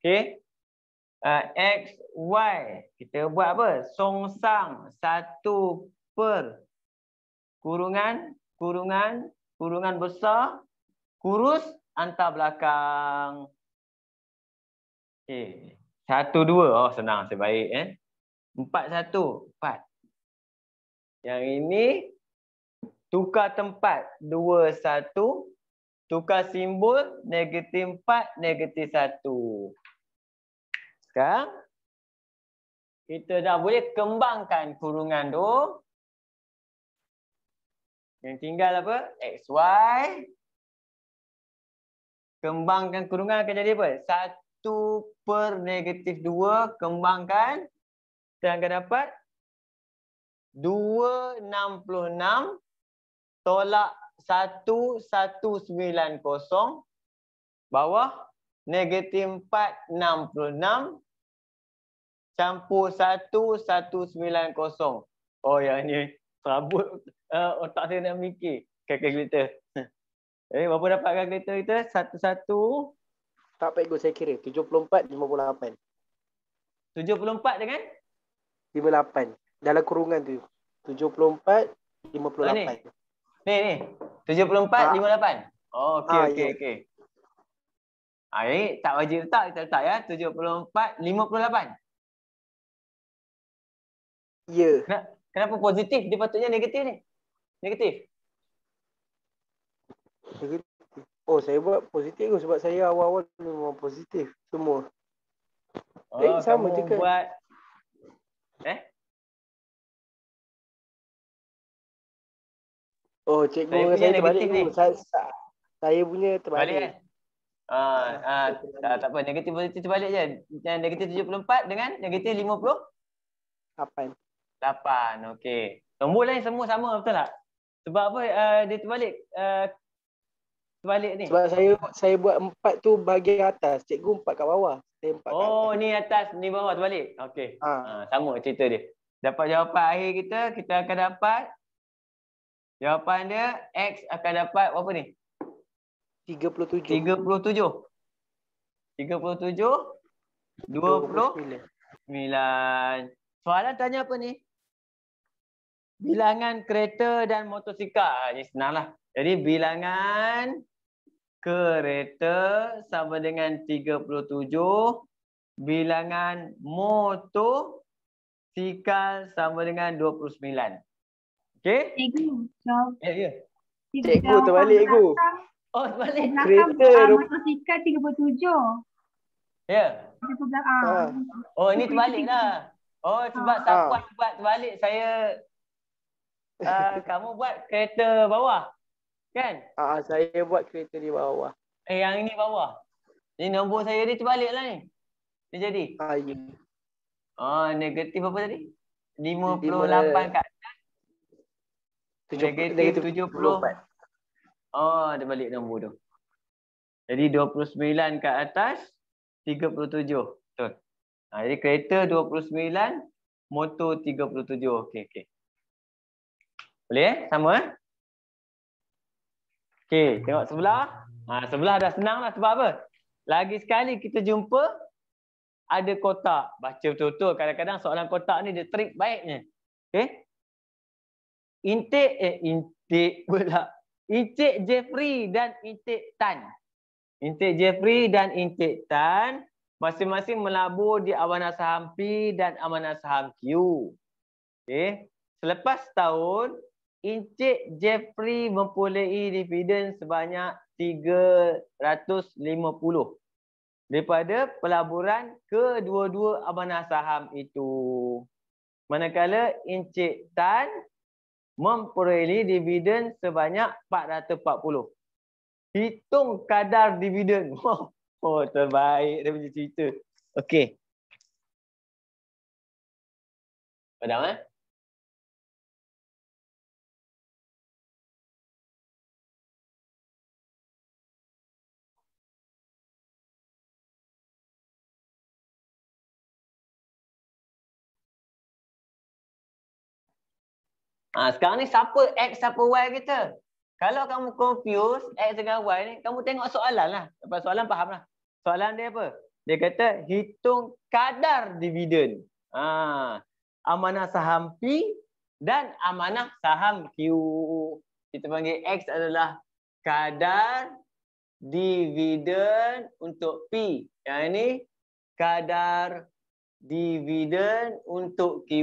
Okey. Uh, X, Y. Kita buat apa? Songsang. Satu per. Kurungan. Kurungan. Kurungan besar. Kurus. Antar belakang. Okey. Satu, dua. Oh, senang. Saya baik. Eh? Empat, satu. Empat. Yang ini. Tukar tempat. Dua, satu. Dua, satu. Tukar simbol negatif 4, negatif 1. Sekarang, kita dah boleh kembangkan kurungan tu. Yang tinggal apa? X y. Kembangkan kurungan akan jadi apa? 1 per negatif 2. Kembangkan. Kita akan dapat 266 tolak 1190 bawah negatif 466 campur 1190. Oh yang ni serabut uh, otak saya nak mikir kalkulator. Eh berapa dapat kalkulator kita? 11 tak payah saya kira 74 58. 74 dengan 58 dalam kurungan tu 74 58. Ah, Ni ni. 74 ha. 58. Oh, okey ha, okey ya. okey. Ah, ha, eh tak wajib letak kita letak ya. 74 58. Ya. Yeah. Kenapa, positif dia patutnya negatif ni? Negatif. Oh, saya buat positif sebab saya awal-awal memang positif semua. Oh, eh, sama kamu je kan? buat Oh, cikgu saya, saya terbalik tu. Saya, saya punya terbalik. Balik, eh? Kan? Ah, ah, ah tak, ah, tak apa. Negatif positif terbalik je. Yang negatif 74 dengan negatif 50? 8. okey. Nombor lain semua sama betul tak? Sebab apa uh, dia terbalik? Uh, terbalik ni. Sebab saya saya buat empat tu bahagian atas. Cikgu empat kat bawah. Saya empat oh, kat ni atas, ni bawah terbalik? Okey. Ha. Ah. sama cerita dia. Dapat jawapan akhir kita, kita akan dapat Jawapan dia X akan dapat berapa ni? 37. 37. 37 29. Soalan tanya apa ni? Bilangan kereta dan motosikal. Ini ah, senanglah. Jadi bilangan kereta sama dengan 37 bilangan motosikal sama dengan 29. Okay. Cikgu. Ya, ya. Cikgu terbalik, Cikgu. Oh, terbalik. Kereta. Motosikal 37. Ya. Yeah. Oh, ini terbalik lah. Oh, sebab ha. Ah. Sapuan buat terbalik saya. Uh, kamu buat kereta bawah. Kan? Ah, uh, saya buat kereta di bawah. Eh, yang ini bawah. Ini nombor saya dia terbalik lah ni. Dia jadi. uh, ya. Yeah. Oh, negatif apa tadi? 58 kat Negatif 70. 74. Oh, dia balik nombor tu. Jadi 29 kat atas, 37. Betul. Ha, jadi kereta 29, motor 37. Okey, okey. Boleh eh? Sama eh? Okey, tengok sebelah. Ha, sebelah dah senang lah sebab apa? Lagi sekali kita jumpa ada kotak. Baca betul-betul. Kadang-kadang soalan kotak ni dia trik baiknya. Okey? intik eh intik pula intik Jeffrey dan intik Tan intik Jeffrey dan intik Tan masing-masing melabur di amanah saham P dan amanah saham Q okey selepas tahun intik Jeffrey mempunyai dividen sebanyak 350 daripada pelaburan kedua-dua amanah saham itu. Manakala Encik Tan memperoleh dividen sebanyak 440. Hitung kadar dividen. Oh, oh, terbaik dia punya cerita. Okey. Padam eh? Ha, sekarang ni siapa X, siapa Y kita? Kalau kamu confuse X dengan Y ni, kamu tengok soalan lah. Lepas soalan faham lah. Soalan dia apa? Dia kata hitung kadar dividen. Ha, amanah saham P dan amanah saham Q. Kita panggil X adalah kadar dividen untuk P. Yang ini kadar dividen untuk Q.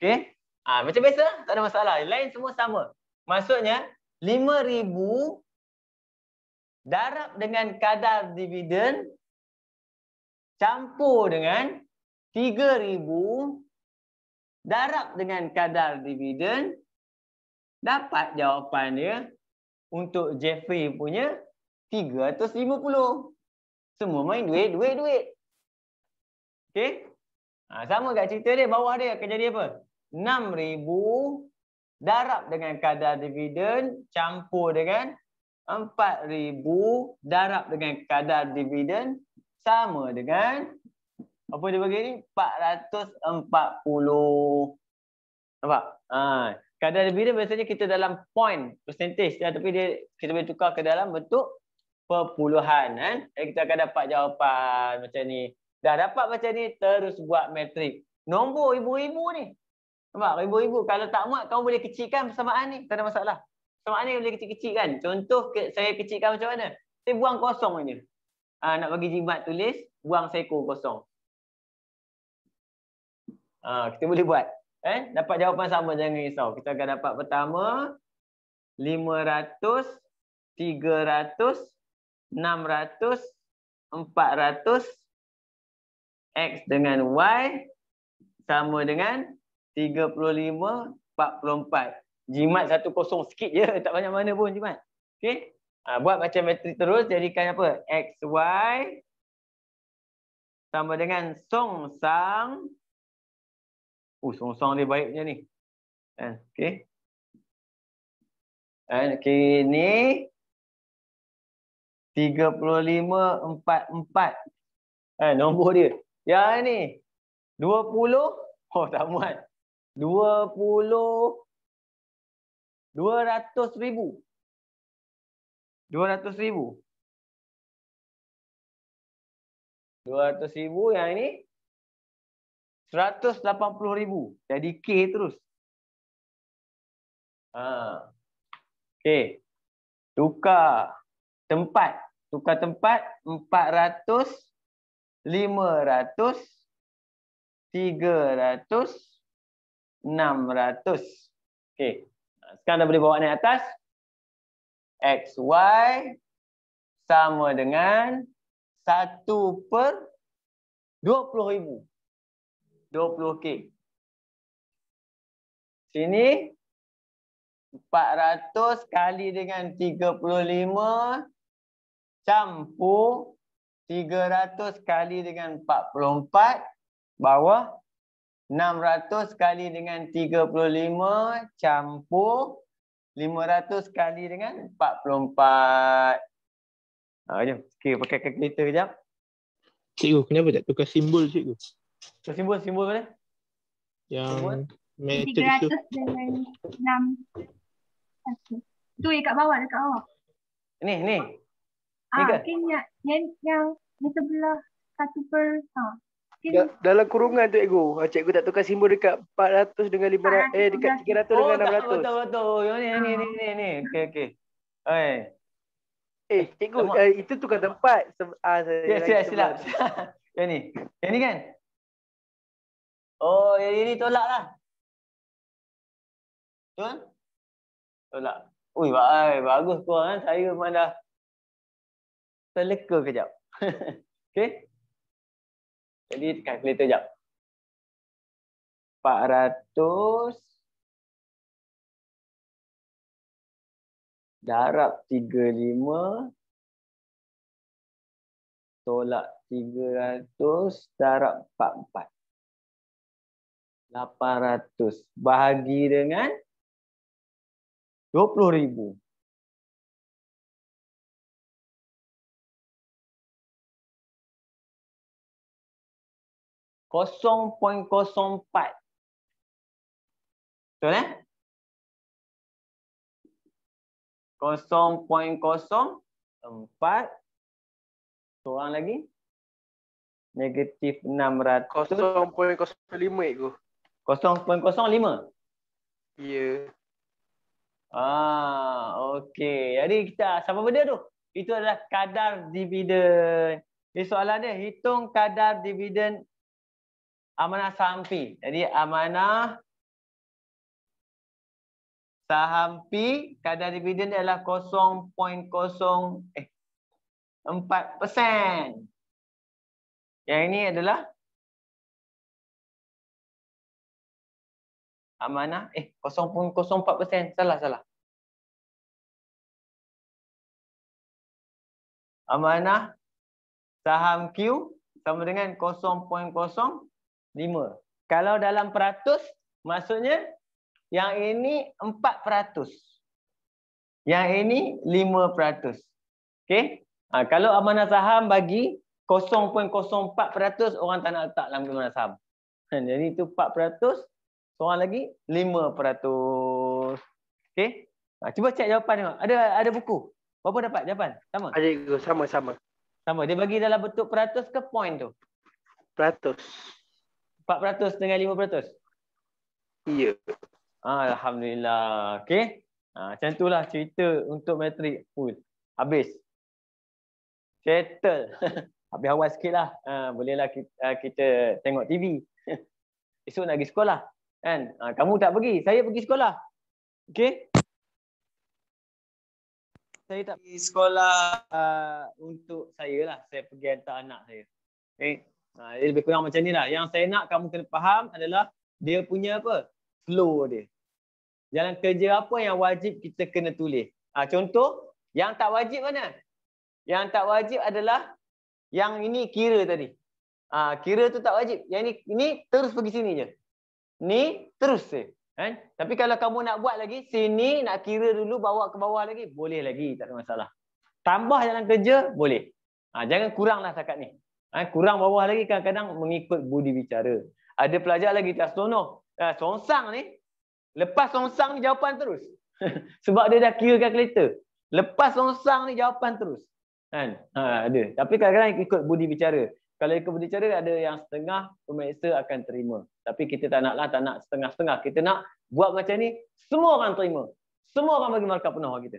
Okay? Ha, macam biasa, tak ada masalah. Lain semua sama. Maksudnya, 5,000 darab dengan kadar dividen campur dengan 3,000 darab dengan kadar dividen dapat jawapan dia untuk Jeffrey punya 350. Semua main duit, duit, duit. Okay? Ha, ah, sama kat cerita dia, bawah dia akan jadi apa? 6000 darab dengan kadar dividen campur dengan 4000 darab dengan kadar dividen sama dengan apa dia bagi ni 440 nampak ha kadar dividen biasanya kita dalam point percentage tapi dia kita boleh tukar ke dalam bentuk perpuluhan kan eh? kita akan dapat jawapan macam ni dah dapat macam ni terus buat matrik nombor ibu-ibu ni Nampak? Ribu-ribu. Kalau tak muat, kamu boleh kecilkan persamaan ni. Tak ada masalah. Sama ni boleh kecil-kecilkan. Contoh saya kecilkan macam mana? Saya buang kosong je. Ha, nak bagi jimat tulis, buang seko kosong. Ha, kita boleh buat. Eh? Dapat jawapan sama, jangan risau. Kita akan dapat pertama, 500, 300, 600, 400, X dengan Y, sama dengan 35, 44. Jimat 1 kosong sikit je. Tak banyak mana pun jimat. Okay. Ha, buat macam matrik terus. Jadikan apa? X Y sama dengan song sang. Uh, song sang dia baik macam ni. Okay. And okay ni. 35, 44. Eh, nombor dia. Yang ni. 20. Oh, tak muat dua puluh dua ratus ribu dua ratus ribu dua ratus ribu yang ini seratus lapan puluh ribu jadi k terus ah ha. okay tukar tempat tukar tempat empat ratus lima ratus tiga ratus 600. Okey. Sekarang dah boleh bawa naik atas. XY sama dengan 1 per 20,000. 20K. Sini 400 kali dengan 35 campur 300 kali dengan 44 bawah 600 kali dengan 35 campur 500 kali dengan 44. Ha, jom. Okay, pakai kalkulator sekejap. Cikgu, kenapa tak tukar simbol cikgu? Tukar simbol, simbol mana? Yang matrix tu. 6. Tu yang kat bawah, dekat awak? Ni, ni. Ah, ni ke? Okay, yang, yang, yang sebelah satu per 1. Ha. Mungkin... Ya, dalam kurungan tu ego. Ah, cikgu tak tukar simbol dekat 400 dengan 500 ha, ah, eh dekat 300 dengan oh, tak, 600. Betul betul. betul. Oh, ni, ha. ni ni ni ni. Okey okey. Hey. Eh. Eh cikgu uh, itu tukar tempat. Ah saya yes, ya, silap. silap. yang ni. Yang ni kan? Oh, yang ini lah. Tuan? Tolak. Ui, baik, bagus kau kan. Eh. Saya memang dah terleka kejap. Okey. Jadi calculator jap. 400 darab 35 tolak 300 darab 44. 800 bahagi dengan 20,000. Betul eh? 0.04 Seorang lagi Negatif 600 0.05 0.05 Ya yeah. Ah, Okey Jadi kita Siapa benda tu? Itu adalah kadar dividen Ini soalan dia Hitung kadar dividen amanah saham P. Jadi amanah saham P kadar dividen adalah 0.0 Eh, 4%. Yang ini adalah amanah eh 0.04%, salah salah. Amanah saham Q sama dengan Lima. Kalau dalam peratus, maksudnya yang ini empat peratus. Yang ini lima peratus. Okay? Ha, kalau amanah saham bagi 0.04 peratus, orang tak nak letak dalam amanah saham. Jadi itu 4 peratus, seorang lagi 5 peratus. Okay? Ha, cuba cek jawapan tengok. Ada ada buku? Berapa dapat jawapan? Sama? Ada Sama-sama. Sama. Dia bagi dalam bentuk peratus ke point tu? Peratus. 4% dengan 5%? Ya. Alhamdulillah. Okay. Ha, macam itulah cerita untuk matrik full. Habis. Settle. Habis awal sikit lah. Ha, bolehlah kita, ha, kita tengok TV. Esok nak pergi sekolah. Kan? Ha, kamu tak pergi. Saya pergi sekolah. Okay? Saya tak pergi sekolah uh, untuk saya lah. Saya pergi hantar anak saya. Okay. Eh, Ha, jadi lebih kurang macam ni lah. Yang saya nak kamu kena faham adalah dia punya apa? Flow dia. Jalan kerja apa yang wajib kita kena tulis. Ha, contoh, yang tak wajib mana? Yang tak wajib adalah yang ini kira tadi. Ha, kira tu tak wajib. Yang ini, ini terus pergi sini je. Ni terus je. Ha? Tapi kalau kamu nak buat lagi, sini nak kira dulu bawa ke bawah lagi. Boleh lagi, tak ada masalah. Tambah jalan kerja, boleh. Ha, jangan kuranglah setakat ni. Ha, kurang bawah lagi kadang-kadang mengikut budi bicara. Ada pelajar lagi tak senonoh. Ha, songsang ni. Lepas songsang ni jawapan terus. Sebab dia dah kirakan kalkulator. Lepas songsang ni jawapan terus. Kan? Ha, ada. Tapi kadang-kadang ikut budi bicara. Kalau ikut budi bicara ada yang setengah pemeriksa akan terima. Tapi kita tak naklah tak nak setengah-setengah. Kita nak buat macam ni semua orang terima. Semua orang bagi markah penuh kita.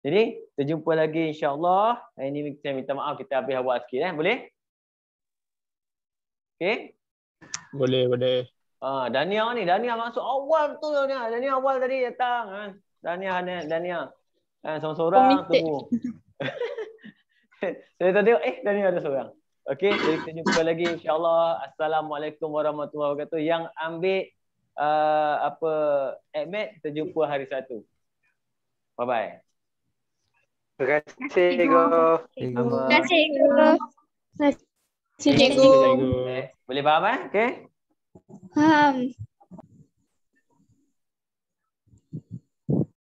Jadi, jumpa lagi insyaallah. allah Ini saya minta maaf kita habis awal sikit eh. Boleh? Okay? Boleh, boleh. Ah, Dania ni, Dania masuk awal tu Dania. Dania awal tadi datang. Ha. Ha, eh. Dania, Dania. Eh, seorang-seorang tunggu. Saya tadi eh Dania ada seorang. Okey, jadi kita jumpa lagi insya-Allah. Assalamualaikum warahmatullahi wabarakatuh. Yang ambil uh, apa admit kita jumpa hari satu. Bye bye. Terima kasih, Terima kasih, Terima kasih, Assalamualaikum. Boleh faham eh? Okay. Faham. Um.